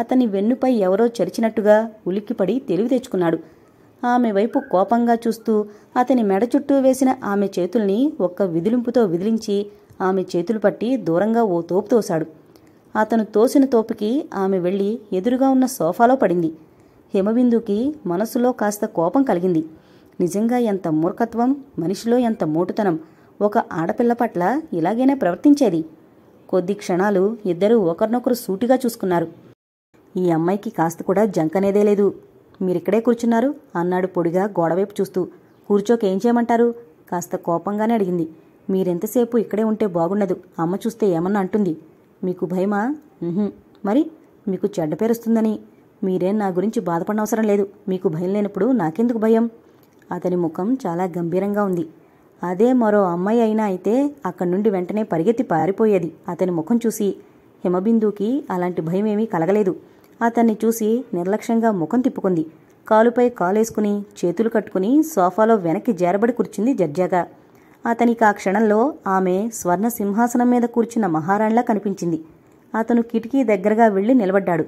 అతని వెన్నుపై ఎవరో చరిచినట్టుగా ఉలిక్కిపడి తెలివి తెచ్చుకున్నాడు ఆమె వైపు కోపంగా చూస్తూ అతని మెడ చుట్టూ వేసిన ఆమె చేతుల్ని ఒక్క విదిలింపుతో విదిలించి ఆమె చేతులు పట్టి దూరంగా ఓ తోపు తోశాడు అతను తోసిన తోపుకి ఆమె వెళ్ళి ఎదురుగా ఉన్న సోఫాలో పడింది హిమబిందుకి మనసులో కాస్త కోపం కలిగింది నిజంగా ఎంత మూర్ఖత్వం మనిషిలో ఎంత మోటుతనం ఒక ఆడపిల్ల పట్ల ఇలాగైనా ప్రవర్తించేది కొద్ది క్షణాలు ఇద్దరూ ఒకరినొకరు సూటిగా చూసుకున్నారు ఈ అమ్మాయికి కాస్త కూడా జంకనేదే లేదు మీరిక్కడే కూర్చున్నారు అన్నాడు పొడిగా గోడవైపు చూస్తూ కూర్చోకేం చేయమంటారు కాస్త కోపంగానే అడిగింది మీరెంతసేపు ఇక్కడే ఉంటే బాగుండదు అమ్మ చూస్తే ఏమన్నా అంటుంది మీకు భయమా మరి మీకు చెడ్డ పేరుస్తుందని మీరేం నా గురించి బాధపడనవసరం లేదు మీకు భయం లేనప్పుడు నాకెందుకు భయం అతని ముఖం చాలా గంభీరంగా ఉంది అదే మరో అమ్మాయి అయినా అయితే అక్కడి నుండి వెంటనే పరిగెత్తి పారిపోయేది అతని ముఖం చూసి హిమబిందుకి అలాంటి భయం ఏమీ కలగలేదు అతన్ని చూసి నిర్లక్ష్యంగా ముఖం తిప్పుకుంది కాలుపై కాలేసుకుని చేతులు కట్టుకుని సోఫాలో వెనక్కి జారబడి కూర్చుంది జడ్జాగా అతనికి ఆ క్షణంలో ఆమె స్వర్ణ సింహాసనం మీద కూర్చున్న మహారాణిలా కనిపించింది అతను కిటికీ దగ్గరగా వెళ్లి నిలబడ్డాడు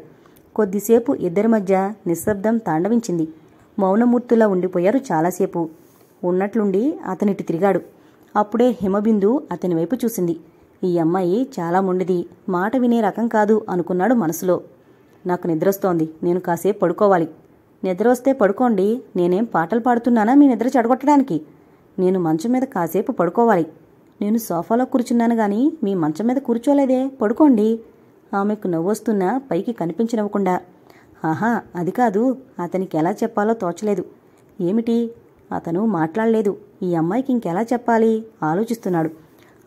కొద్దిసేపు ఇద్దరి మధ్య నిశ్శబ్దం తాండవించింది మౌనమూర్తులా ఉండిపోయారు చాలాసేపు ఉన్నట్లుండి అతనిటి తిరిగాడు అప్పుడే హిమబిందు అతని వైపు చూసింది ఈ అమ్మాయి చాలా మొండిది మాట వినే రకం కాదు అనుకున్నాడు మనసులో నాకు నిద్రొస్తోంది నేను కాసేపు పడుకోవాలి నిద్ర వస్తే పడుకోండి నేనేం పాటలు పాడుతున్నానా మీ నిద్ర చెడగొట్టడానికి నేను మంచం మీద కాసేపు పడుకోవాలి నేను సోఫాలో కూర్చున్నాను గాని మీ మంచం మీద కూర్చోలేదే పడుకోండి ఆమెకు నవ్వొస్తున్నా పైకి కనిపించినవ్వకుండా ఆహా అది కాదు అతనికి ఎలా చెప్పాలో తోచలేదు ఏమిటి అతను మాట్లాడలేదు ఈ అమ్మాయికి ఇంకెలా చెప్పాలి ఆలోచిస్తున్నాడు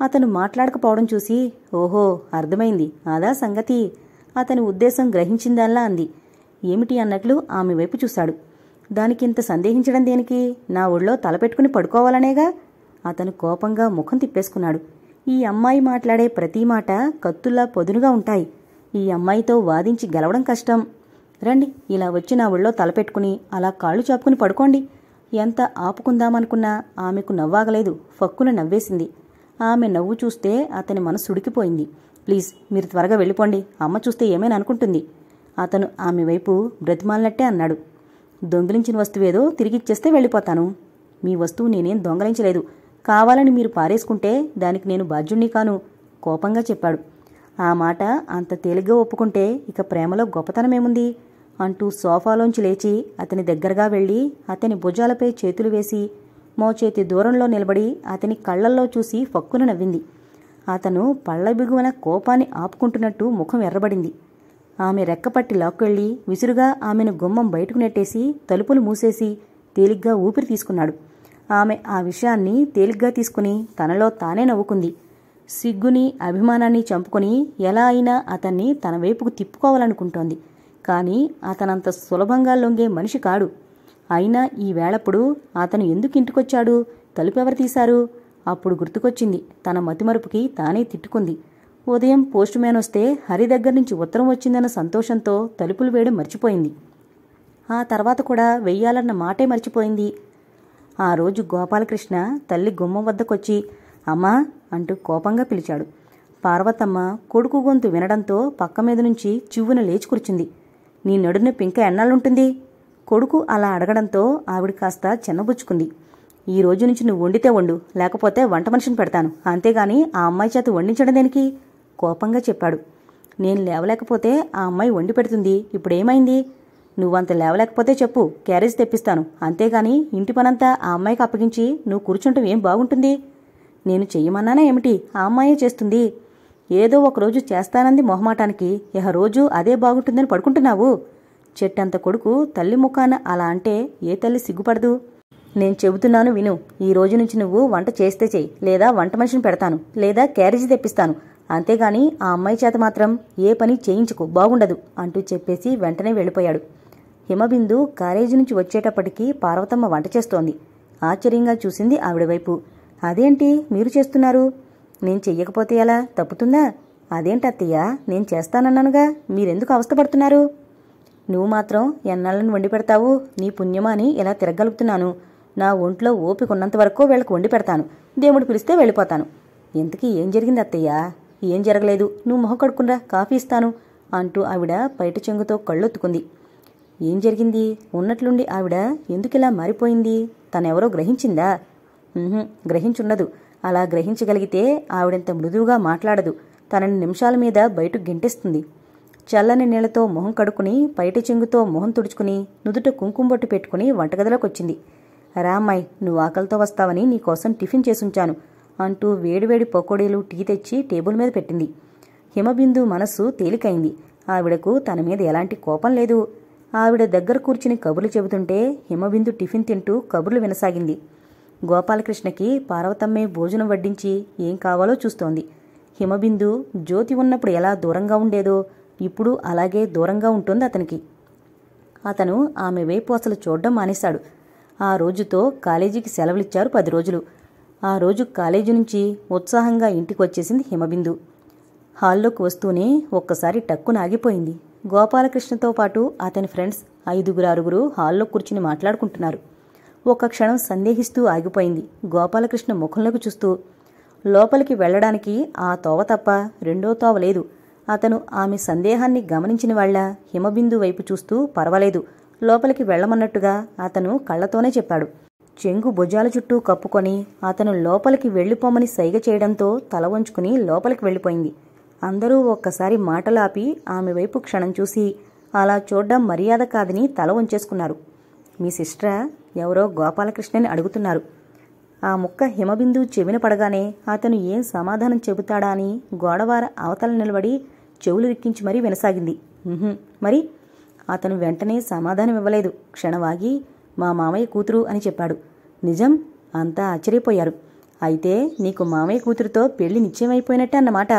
అతను మాట్లాడకపోవడం చూసి ఓహో అర్థమైంది అదా సంగతి అతని ఉద్దేశం గ్రహించిందల్లా అంది ఏమిటి అన్నట్లు ఆమె వైపు చూశాడు దానికింత సందేహించడం దేనికి నా ఒళ్ళో తలపెట్టుకుని పడుకోవాలనేగా అతను కోపంగా ముఖం తిప్పేసుకున్నాడు ఈ అమ్మాయి మాట్లాడే ప్రతి మాట కత్తుల్లా పొదునుగా ఉంటాయి ఈ అమ్మాయితో వాదించి గెలవడం కష్టం రండి ఇలా వచ్చి నా ఒళ్ళో తలపెట్టుకుని అలా కాళ్ళు చాపుకుని పడుకోండి ఎంత ఆపుకుందామనుకున్నా ఆమెకు నవ్వాగలేదు ఫక్కున నవ్వేసింది ఆమె నవ్వు చూస్తే అతని మనసు ఉడికిపోయింది ప్లీజ్ మీరు త్వరగా వెళ్ళిపోండి అమ్మ చూస్తే ఏమైనా అనుకుంటుంది అతను ఆమె వైపు బ్రతిమాలినట్టే అన్నాడు దొంగిలించిన వస్తువేదో తిరిగిచ్చేస్తే వెళ్ళిపోతాను మీ వస్తువు నేనేం దొంగలించలేదు కావాలని మీరు పారేసుకుంటే దానికి నేను బాధ్యుణ్ణి కాను కోపంగా చెప్పాడు ఆ మాట అంత తేలిగ్గా ఒప్పుకుంటే ఇక ప్రేమలో గొప్పతనమేముంది అంటూ సోఫాలోంచి లేచి అతని దగ్గరగా వెళ్ళి అతని భుజాలపై చేతులు వేసి మోచేతి దూరంలో నిలబడి అతని కళ్ళల్లో చూసి ఫక్కున నవ్వింది అతను పళ్ళ బిగువన కోపాన్ని ఆపుకుంటున్నట్టు ముఖం ఎర్రబడింది ఆమె రెక్కపట్టి లాక్కెళ్ళి విసురుగా ఆమెను గుమ్మం బయటకు నెట్టేసి తలుపులు మూసేసి తేలిగ్గా ఊపిరి తీసుకున్నాడు ఆమె ఆ విషయాన్ని తేలిగ్గా తీసుకుని తనలో తానే నవ్వుకుంది సిగ్గుని అభిమానాన్ని చంపుకొని ఎలా అయినా అతన్ని తన వైపుకు తిప్పుకోవాలనుకుంటోంది కానీ అతనంత సులభంగా లొంగే మనిషి కాడు అయినా ఈ వేళప్పుడు అతను ఎందుకు ఇంటికొచ్చాడు తలుపెవరు తీశారు అప్పుడు గుర్తుకొచ్చింది తన మతిమరుపుకి తానే తిట్టుకుంది ఉదయం పోస్ట్ మ్యాన్ వస్తే హరి దగ్గర నుంచి ఉత్తరం వచ్చిందన్న సంతోషంతో తలుపులు వేయడం మర్చిపోయింది ఆ తర్వాత కూడా వెయ్యాలన్న మాటే మర్చిపోయింది ఆ రోజు గోపాలకృష్ణ తల్లి గుమ్మం వద్దకొచ్చి అమ్మా అంటూ కోపంగా పిలిచాడు పార్వతమ్మ కొడుకు గొంతు వినడంతో పక్క మీద నుంచి చివ్వున లేచి కూర్చుంది నీ నడున పింక ఎన్నాళ్ళుంటుంది కొడుకు అలా అడగడంతో ఆవిడ కాస్త చిన్నబుచ్చుకుంది ఈ రోజు నుంచి నువ్వు వండితే వండు లేకపోతే వంట మనిషిని పెడతాను అంతేగాని ఆ అమ్మాయి చేత వండించడం దేనికి కోపంగా చెప్పాడు నేను లేవలేకపోతే ఆ అమ్మాయి వండి పెడుతుంది ఇప్పుడేమైంది నువ్వంత లేవలేకపోతే చెప్పు క్యారేజ్ తెప్పిస్తాను అంతేగాని ఇంటి పనంతా ఆ అమ్మాయికి అప్పగించి నువ్వు కూర్చుంటే ఏం బాగుంటుంది నేను చెయ్యమన్నానా ఏమిటి ఆ అమ్మాయే చేస్తుంది ఏదో ఒకరోజు చేస్తానంది మొహమాటానికి ఇహ రోజు అదే బాగుంటుందని పడుకుంటున్నావు చెట్టంత కొడుకు తల్లి ముఖాన అలా అంటే ఏ తల్లి సిగ్గుపడదు నేను చెబుతున్నాను విను ఈ రోజు నుంచి నువ్వు వంట చేస్తే చేయి లేదా వంట మనిషిని పెడతాను లేదా క్యారేజీ తెప్పిస్తాను అంతేగాని ఆ అమ్మాయి చేత మాత్రం ఏ పని చేయించుకో బాగుండదు అంటూ చెప్పేసి వెంటనే వెళ్ళిపోయాడు హిమబిందు క్యారేజీ నుంచి వచ్చేటప్పటికీ పార్వతమ్మ వంట చేస్తోంది ఆశ్చర్యంగా చూసింది ఆవిడ వైపు అదేంటి మీరు చేస్తున్నారు నేను చెయ్యకపోతే ఎలా తప్పుతుందా అదేంటి అత్తయ్య నేను చేస్తానన్నానుగా మీరెందుకు అవస్థపడుతున్నారు నువ్వు మాత్రం ఎన్నాళ్ళని వండి పెడతావు నీ పుణ్యమా అని ఇలా తిరగలుగుతున్నాను నా ఒంట్లో ఓపికన్నంత వరకు వీళ్ళకి వండి పెడతాను దేవుడు పిలిస్తే వెళ్ళిపోతాను ఇంతకీ ఏం జరిగింది అత్తయ్యా ఏం జరగలేదు నువ్వు మొహం కడుక్కునరా కాఫీ ఇస్తాను అంటూ ఆవిడ పైట చెంగుతో కళ్ళొత్తుకుంది ఏం జరిగింది ఉన్నట్లుండి ఆవిడ ఎందుకిలా మారిపోయింది తనెవరో గ్రహించిందా గ్రహించుండదు అలా గ్రహించగలిగితే ఆవిడంత మృదువుగా మాట్లాడదు తనని నిమిషాల మీద బయటకు గెంటేస్తుంది చల్లని నీళ్లతో మొహం కడుక్కుని పైట చెంగుతో మొహం తుడుచుకుని నుదుట కుంకుమ బొట్టు పెట్టుకుని వంటగదిలోకి వచ్చింది రామ్మాయ్ నువ్వు ఆకలితో వస్తావని నీకోసం టిఫిన్ చేసుంచాను అంటూ వేడివేడి పకోడీలు టీ తెచ్చి టేబుల్ మీద పెట్టింది హిమబిందు మనస్సు తేలికైంది ఆవిడకు తన మీద ఎలాంటి కోపం లేదు ఆవిడ దగ్గర కూర్చుని కబుర్లు చెబుతుంటే హిమబిందు టిఫిన్ తింటూ కబుర్లు వినసాగింది గోపాలకృష్ణకి పార్వతమ్మే భోజనం వడ్డించి ఏం కావాలో చూస్తోంది హిమబిందు జ్యోతి ఉన్నప్పుడు ఎలా దూరంగా ఉండేదో ఇప్పుడు అలాగే దూరంగా ఉంటుంది అతనికి అతను ఆమె వేపు అసలు చూడడం మానేశాడు ఆ రోజుతో కాలేజీకి సెలవులిచ్చారు పది రోజులు ఆ రోజు కాలేజీ నుంచి ఉత్సాహంగా ఇంటికి వచ్చేసింది హిమబిందు హాల్లోకి వస్తూనే ఒక్కసారి టక్కున ఆగిపోయింది గోపాలకృష్ణతో పాటు అతని ఫ్రెండ్స్ ఐదుగురు ఆరుగురు హాల్లో కూర్చుని మాట్లాడుకుంటున్నారు ఒక క్షణం సందేహిస్తూ ఆగిపోయింది గోపాలకృష్ణ ముఖంలోకి చూస్తూ లోపలికి వెళ్లడానికి ఆ తోవ తప్ప రెండో తోవ లేదు అతను ఆమె సందేహాన్ని గమనించిన వాళ్ళ హిమబిందు వైపు చూస్తూ పర్వాలేదు లోపలికి వెళ్లమన్నట్టుగా అతను కళ్లతోనే చెప్పాడు చెంగు భుజాల చుట్టూ కప్పుకొని అతను లోపలికి వెళ్లిపోమని సైగ చేయడంతో తల వంచుకుని లోపలికి వెళ్లిపోయింది అందరూ ఒక్కసారి మాటలాపి ఆమె వైపు క్షణం చూసి అలా చూడ్డం మర్యాద కాదని తల వంచేసుకున్నారు మీ సిస్టర్ ఎవరో గోపాలకృష్ణని అడుగుతున్నారు ఆ ముక్క హిమబిందు చెవిన పడగానే అతను ఏం సమాధానం చెబుతాడా అని గోడవార అవతల నిలబడి చెవులు రిక్కించి మరీ వినసాగింది మరి అతను వెంటనే సమాధానం ఇవ్వలేదు క్షణవాగి మా మామయ్య కూతురు అని చెప్పాడు నిజం అంతా ఆశ్చర్యపోయారు అయితే నీకు మామయ్య కూతురుతో పెళ్లి నిశ్చయమైపోయినట్టే అన్నమాట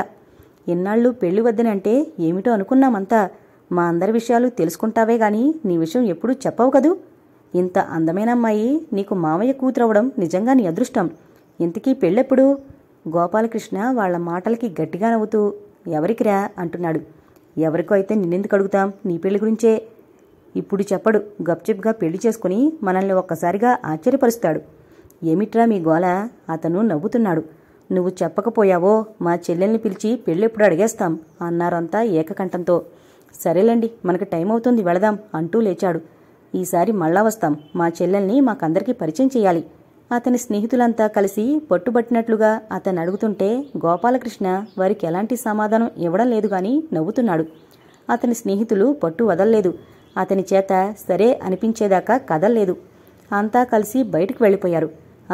ఇన్నాళ్ళు పెళ్లి వద్దనంటే ఏమిటో అనుకున్నామంతా మా అందరి విషయాలు తెలుసుకుంటావే గాని నీ విషయం ఎప్పుడూ చెప్పవు కదూ ఇంత అందమైన అమ్మాయి నీకు మామయ్య కూతురవడం నిజంగా నీ అదృష్టం ఇంతకీ పెళ్ళెప్పుడు గోపాలకృష్ణ వాళ్ల మాటలకి గట్టిగా నవ్వుతూ ఎవరికిరా అంటున్నాడు ఎవరికో అయితే నిన్నెందుకు అడుగుతాం నీ పెళ్లి గురించే ఇప్పుడు చెప్పడు గప్చిప్గా పెళ్లి చేసుకుని మనల్ని ఒక్కసారిగా ఆశ్చర్యపరుస్తాడు ఏమిట్రా మీ గోల అతను నవ్వుతున్నాడు నువ్వు చెప్పకపోయావో మా చెల్లెల్ని పిలిచి పెళ్ళెప్పుడు అడిగేస్తాం అన్నారంతా ఏకకంఠంతో సరేలేండి మనకు టైం అవుతుంది వెళదాం అంటూ లేచాడు ఈసారి మళ్ళా వస్తాం మా చెల్లెల్ని మాకందరికీ పరిచయం చేయాలి అతని స్నేహితులంతా కలిసి పట్టుబట్టినట్లుగా అతను అడుగుతుంటే గోపాలకృష్ణ వారికి ఎలాంటి సమాధానం ఇవ్వడం లేదు గాని నవ్వుతున్నాడు అతని స్నేహితులు పట్టు వదల్లేదు అతని చేత సరే అనిపించేదాకా కదల్లేదు అంతా కలిసి బయటికి వెళ్ళిపోయారు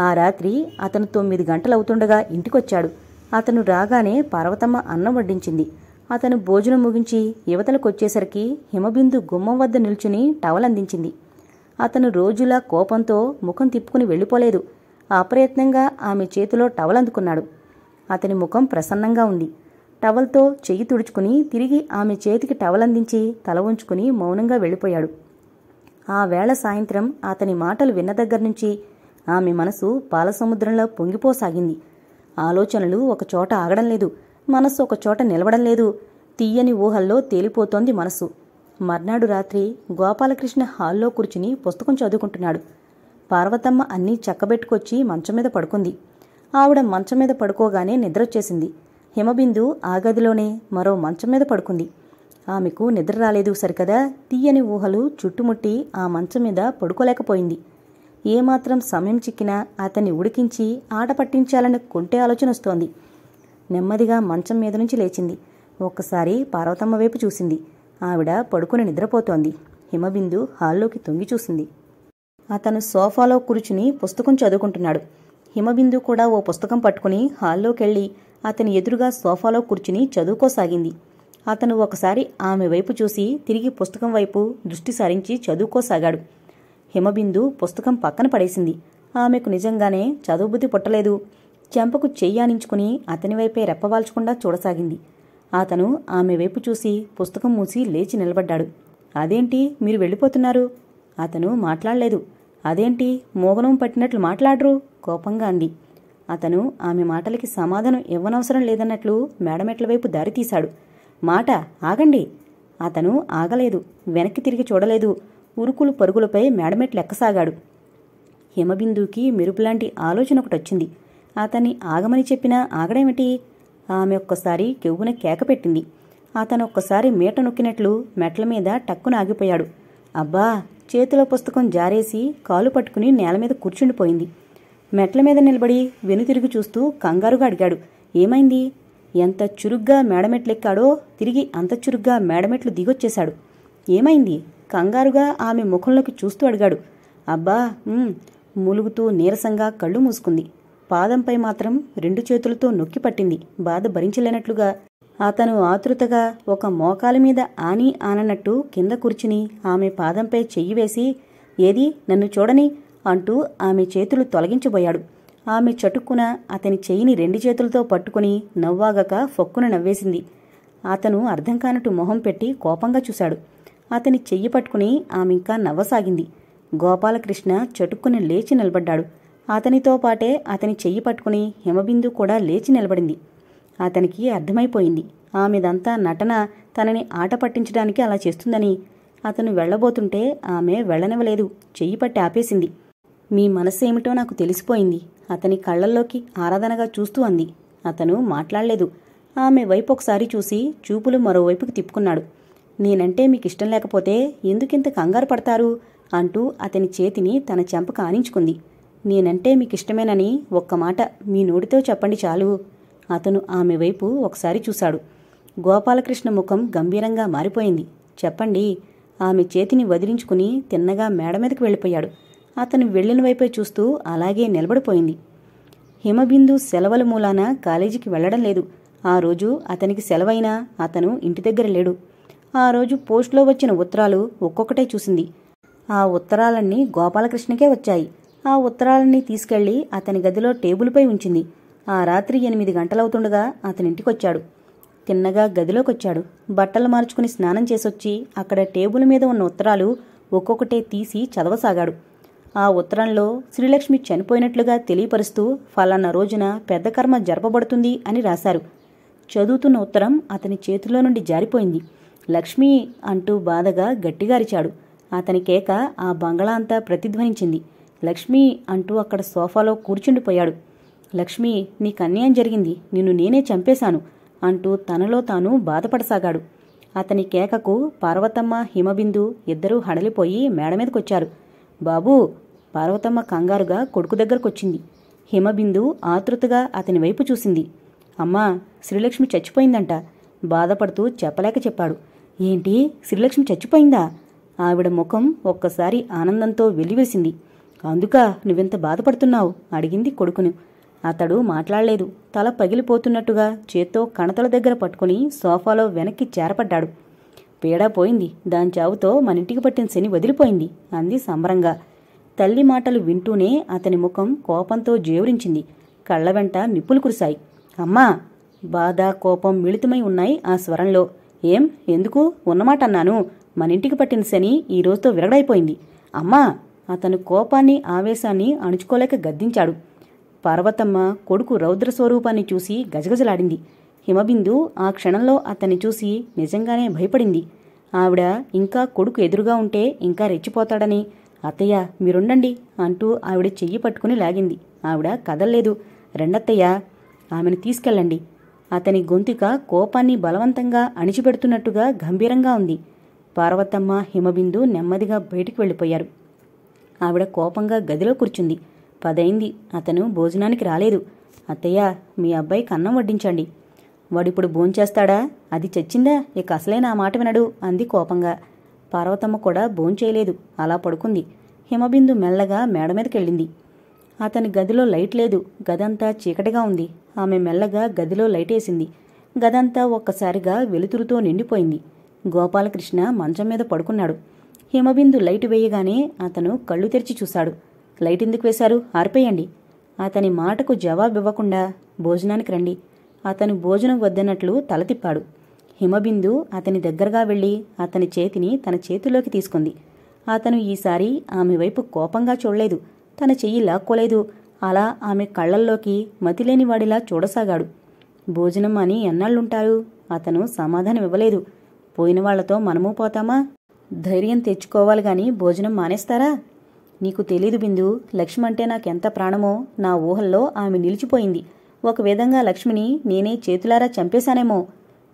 ఆ రాత్రి అతను తొమ్మిది గంటలవుతుండగా ఇంటికొచ్చాడు అతను రాగానే పార్వతమ్మ అన్నం వడ్డించింది అతను భోజనం ముగించి యువతలకొచ్చేసరికి హిమబిందు గుమ్మం వద్ద నిల్చుని టవల్ అందించింది అతను రోజులా కోపంతో ముఖం తిప్పుకుని వెళ్ళిపోలేదు అప్రయత్నంగా ఆమె చేతిలో టవల్ అందుకున్నాడు అతని ముఖం ప్రసన్నంగా ఉంది టవల్తో చెయ్యి తుడుచుకుని తిరిగి ఆమె చేతికి టవల్ అందించి తల ఉంచుకుని మౌనంగా వెళ్ళిపోయాడు ఆ వేళ సాయంత్రం అతని మాటలు విన్న దగ్గర నుంచి ఆమె మనసు పాలసముద్రంలో పొంగిపోసాగింది ఆలోచనలు ఒకచోట ఆగడం లేదు మనస్సు ఒకచోట నిలవడం లేదు తీయని ఊహల్లో తేలిపోతోంది మనసు మర్నాడు రాత్రి గోపాలకృష్ణ హాల్లో కూర్చుని పుస్తకం చదువుకుంటున్నాడు పార్వతమ్మ అన్నీ చక్కబెట్టుకొచ్చి మంచం మీద పడుకుంది ఆవిడ మంచం మీద పడుకోగానే నిద్రొచ్చేసింది హిమబిందు ఆ గదిలోనే మరో మంచం మీద పడుకుంది ఆమెకు నిద్ర రాలేదు సరికదా తీయని ఊహలు చుట్టుముట్టి ఆ మంచం మీద పడుకోలేకపోయింది ఏమాత్రం సమయం చిక్కినా అతన్ని ఉడికించి ఆట పట్టించాలని కొంటే ఆలోచన వస్తోంది నెమ్మదిగా మంచం మీద నుంచి లేచింది ఒక్కసారి పార్వతమ్మ వైపు చూసింది ఆవిడ పడుకుని నిద్రపోతోంది హిమబిందు హాల్లోకి తొంగి చూసింది అతను సోఫాలో కూర్చుని పుస్తకం చదువుకుంటున్నాడు హిమబిందు కూడా ఓ పుస్తకం పట్టుకుని హాల్లోకెళ్ళి అతని ఎదురుగా సోఫాలో కూర్చుని చదువుకోసాగింది అతను ఒకసారి ఆమె వైపు చూసి తిరిగి పుస్తకం వైపు దృష్టి సారించి చదువుకోసాగాడు హిమబిందు పుస్తకం పక్కన పడేసింది ఆమెకు నిజంగానే చదువుబుద్ధి పుట్టలేదు చెంపకు చెయ్యానించుకుని అతని వైపే రెప్పవాల్చకుండా చూడసాగింది అతను ఆమె వైపు చూసి పుస్తకం మూసి లేచి నిలబడ్డాడు అదేంటి మీరు వెళ్ళిపోతున్నారు అతను మాట్లాడలేదు అదేంటి మోగనం పట్టినట్లు మాట్లాడరు కోపంగా అంది అతను ఆమె మాటలకి సమాధానం ఇవ్వనవసరం లేదన్నట్లు మేడమెట్ల వైపు దారితీశాడు మాట ఆగండి అతను ఆగలేదు వెనక్కి తిరిగి చూడలేదు ఉరుకులు పరుగులపై మేడమెట్ లెక్కసాగాడు హిమబిందుకి మెరుపులాంటి ఆలోచన ఒకటొచ్చింది అతన్ని ఆగమని చెప్పినా ఆగడేమిటి ఆమె ఒక్కసారి కెవ్వున కేక పెట్టింది అతను ఒక్కసారి మీట నొక్కినట్లు మెట్ల మీద టక్కున ఆగిపోయాడు అబ్బా చేతిలో పుస్తకం జారేసి కాలు పట్టుకుని నేల మీద కూర్చుండిపోయింది మెట్ల మీద నిలబడి వెనుతిరిగి చూస్తూ కంగారుగా అడిగాడు ఏమైంది ఎంత చురుగ్గా మేడమెట్లెక్కాడో తిరిగి అంత చురుగ్గా మేడమెట్లు దిగొచ్చేశాడు ఏమైంది కంగారుగా ఆమె ముఖంలోకి చూస్తూ అడిగాడు అబ్బా ములుగుతూ నీరసంగా కళ్ళు మూసుకుంది పాదంపై మాత్రం రెండు చేతులతో నొక్కి పట్టింది బాధ భరించలేనట్లుగా అతను ఆతృతగా ఒక మోకాల మీద ఆని ఆననట్టు కింద కూర్చుని ఆమె పాదంపై చెయ్యి వేసి ఏది నన్ను చూడని అంటూ ఆమె చేతులు తొలగించబోయాడు ఆమె చటుక్కున అతని చెయ్యిని రెండు చేతులతో పట్టుకుని నవ్వాగక ఫొక్కున నవ్వేసింది అతను అర్థం కానట్టు మొహం పెట్టి కోపంగా చూశాడు అతని చెయ్యి పట్టుకుని ఆమె ఇంకా నవ్వసాగింది గోపాలకృష్ణ చటుక్కుని లేచి నిలబడ్డాడు అతనితో పాటే అతని చెయ్యి పట్టుకుని హిమబిందు కూడా లేచి నిలబడింది అతనికి అర్థమైపోయింది ఆమెదంతా నటన తనని ఆట పట్టించడానికి అలా చేస్తుందని అతను వెళ్ళబోతుంటే ఆమె వెళ్ళనివ్వలేదు చెయ్యి పట్టి ఆపేసింది మీ మనసు ఏమిటో నాకు తెలిసిపోయింది అతని కళ్ళల్లోకి ఆరాధనగా చూస్తూ అంది అతను మాట్లాడలేదు ఆమె వైపు ఒకసారి చూసి చూపులు మరోవైపుకి తిప్పుకున్నాడు నేనంటే మీకు ఇష్టం లేకపోతే ఎందుకింత కంగారు పడతారు అంటూ అతని చేతిని తన చెంప కానించుకుంది నేనంటే మీకు ఇష్టమేనని ఒక్క మాట మీ నోటితో చెప్పండి చాలు అతను ఆమె వైపు ఒకసారి చూశాడు గోపాలకృష్ణ ముఖం గంభీరంగా మారిపోయింది చెప్పండి ఆమె చేతిని వదిలించుకుని తిన్నగా మేడ మీదకి వెళ్ళిపోయాడు అతను వెళ్ళిన వైపే చూస్తూ అలాగే నిలబడిపోయింది హిమబిందు సెలవుల మూలాన కాలేజీకి వెళ్లడం లేదు ఆ రోజు అతనికి సెలవైనా అతను ఇంటి దగ్గర లేడు ఆ రోజు పోస్ట్లో వచ్చిన ఉత్తరాలు ఒక్కొక్కటే చూసింది ఆ ఉత్తరాలన్నీ గోపాలకృష్ణకే వచ్చాయి ఆ ఉత్తరాలన్నీ తీసుకెళ్లి అతని గదిలో టేబుల్పై ఉంచింది ఆ రాత్రి ఎనిమిది గంటలవుతుండగా అతనింటికొచ్చాడు తిన్నగా గదిలోకొచ్చాడు బట్టలు మార్చుకుని స్నానం చేసొచ్చి అక్కడ టేబుల్ మీద ఉన్న ఉత్తరాలు ఒక్కొక్కటే తీసి చదవసాగాడు ఆ ఉత్తరంలో శ్రీలక్ష్మి చనిపోయినట్లుగా తెలియపరుస్తూ ఫలానా రోజున పెద్ద కర్మ జరపబడుతుంది అని రాశారు చదువుతున్న ఉత్తరం అతని చేతిలో నుండి జారిపోయింది లక్ష్మి అంటూ బాధగా గట్టిగారిచాడు అతని కేక ఆ బంగళా అంతా ప్రతిధ్వనించింది లక్ష్మి అంటూ అక్కడ సోఫాలో కూర్చుండిపోయాడు లక్ష్మి నీకు అన్యాయం జరిగింది నిన్ను నేనే చంపేశాను అంటూ తనలో తాను బాధపడసాగాడు అతని కేకకు పార్వతమ్మ హిమబిందు ఇద్దరూ హడలిపోయి మేడ మీదకొచ్చారు బాబూ పార్వతమ్మ కంగారుగా కొడుకు దగ్గరకొచ్చింది హిమబిందు ఆతృతగా అతని వైపు చూసింది అమ్మా శ్రీలక్ష్మి చచ్చిపోయిందంట బాధపడుతూ చెప్పలేక చెప్పాడు ఏంటి శ్రీలక్ష్మి చచ్చిపోయిందా ఆవిడ ముఖం ఒక్కసారి ఆనందంతో వెలివేసింది అందుక నువ్వెంత బాధపడుతున్నావు అడిగింది కొడుకును అతడు మాట్లాడలేదు తల పగిలిపోతున్నట్టుగా చేత్తో కణతల దగ్గర పట్టుకుని సోఫాలో వెనక్కి చేరపడ్డాడు పీడా పోయింది దాని చావుతో మన ఇంటికి పట్టిన శని వదిలిపోయింది అంది సంబరంగా తల్లి మాటలు వింటూనే అతని ముఖం కోపంతో జేవురించింది కళ్ళ వెంట నిప్పులు కురిశాయి అమ్మా బాధ కోపం మిళితమై ఉన్నాయి ఆ స్వరంలో ఏం ఎందుకు ఉన్నమాట అన్నాను మనింటికి పట్టిన శని ఈ రోజుతో విరగడైపోయింది అమ్మా అతను కోపాన్ని ఆవేశాన్ని అణుచుకోలేక గద్దించాడు పార్వతమ్మ కొడుకు రౌద్ర స్వరూపాన్ని చూసి గజగజలాడింది హిమబిందు ఆ క్షణంలో అతన్ని చూసి నిజంగానే భయపడింది ఆవిడ ఇంకా కొడుకు ఎదురుగా ఉంటే ఇంకా రెచ్చిపోతాడని అత్తయ్య మీరుండండి అంటూ ఆవిడ చెయ్యి పట్టుకుని లాగింది ఆవిడ కదల్లేదు రెండత్తయ్య ఆమెను తీసుకెళ్ళండి అతని గొంతుక కోపాన్ని బలవంతంగా అణిచిపెడుతున్నట్టుగా గంభీరంగా ఉంది పార్వతమ్మ హిమబిందు నెమ్మదిగా బయటికి వెళ్ళిపోయారు ఆవిడ కోపంగా గదిలో కూర్చుంది పదైంది అతను భోజనానికి రాలేదు అత్తయ్య మీ అబ్బాయి కన్నం వడ్డించండి వాడిప్పుడు భోంచేస్తాడా అది చచ్చిందా ఇక అసలే నా మాట వినడు అంది కోపంగా పార్వతమ్మ కూడా భోంచేయలేదు అలా పడుకుంది హిమబిందు మెల్లగా మేడ మీదకెళ్ళింది అతని గదిలో లైట్ లేదు గదంతా చీకటిగా ఉంది ఆమె మెల్లగా గదిలో లైటేసింది గదంతా ఒక్కసారిగా వెలుతురుతో నిండిపోయింది గోపాలకృష్ణ మంచం మీద పడుకున్నాడు హిమబిందు లైట్ వేయగానే అతను కళ్ళు తెరిచి చూశాడు లైట్ ఎందుకు వేశారు ఆర్పేయండి అతని మాటకు జవాబివ్వకుండా భోజనానికి రండి అతను భోజనం వద్దన్నట్లు తలతిప్పాడు హిమబిందు అతని దగ్గరగా వెళ్ళి అతని చేతిని తన చేతిలోకి తీసుకుంది అతను ఈసారి ఆమె వైపు కోపంగా చూడలేదు తన చెయ్యి లాక్కోలేదు అలా ఆమె కళ్ళల్లోకి మతిలేనివాడిలా చూడసాగాడు భోజనం అని ఎన్నాళ్ళుంటారు అతను సమాధానం ఇవ్వలేదు పోయిన వాళ్లతో మనము పోతామా ధైర్యం తెచ్చుకోవాలి గాని భోజనం మానేస్తారా నీకు తెలీదు బిందు లక్ష్మి అంటే నాకెంత ప్రాణమో నా ఊహల్లో ఆమె నిలిచిపోయింది ఒక విధంగా లక్ష్మిని నేనే చేతులారా చంపేశానేమో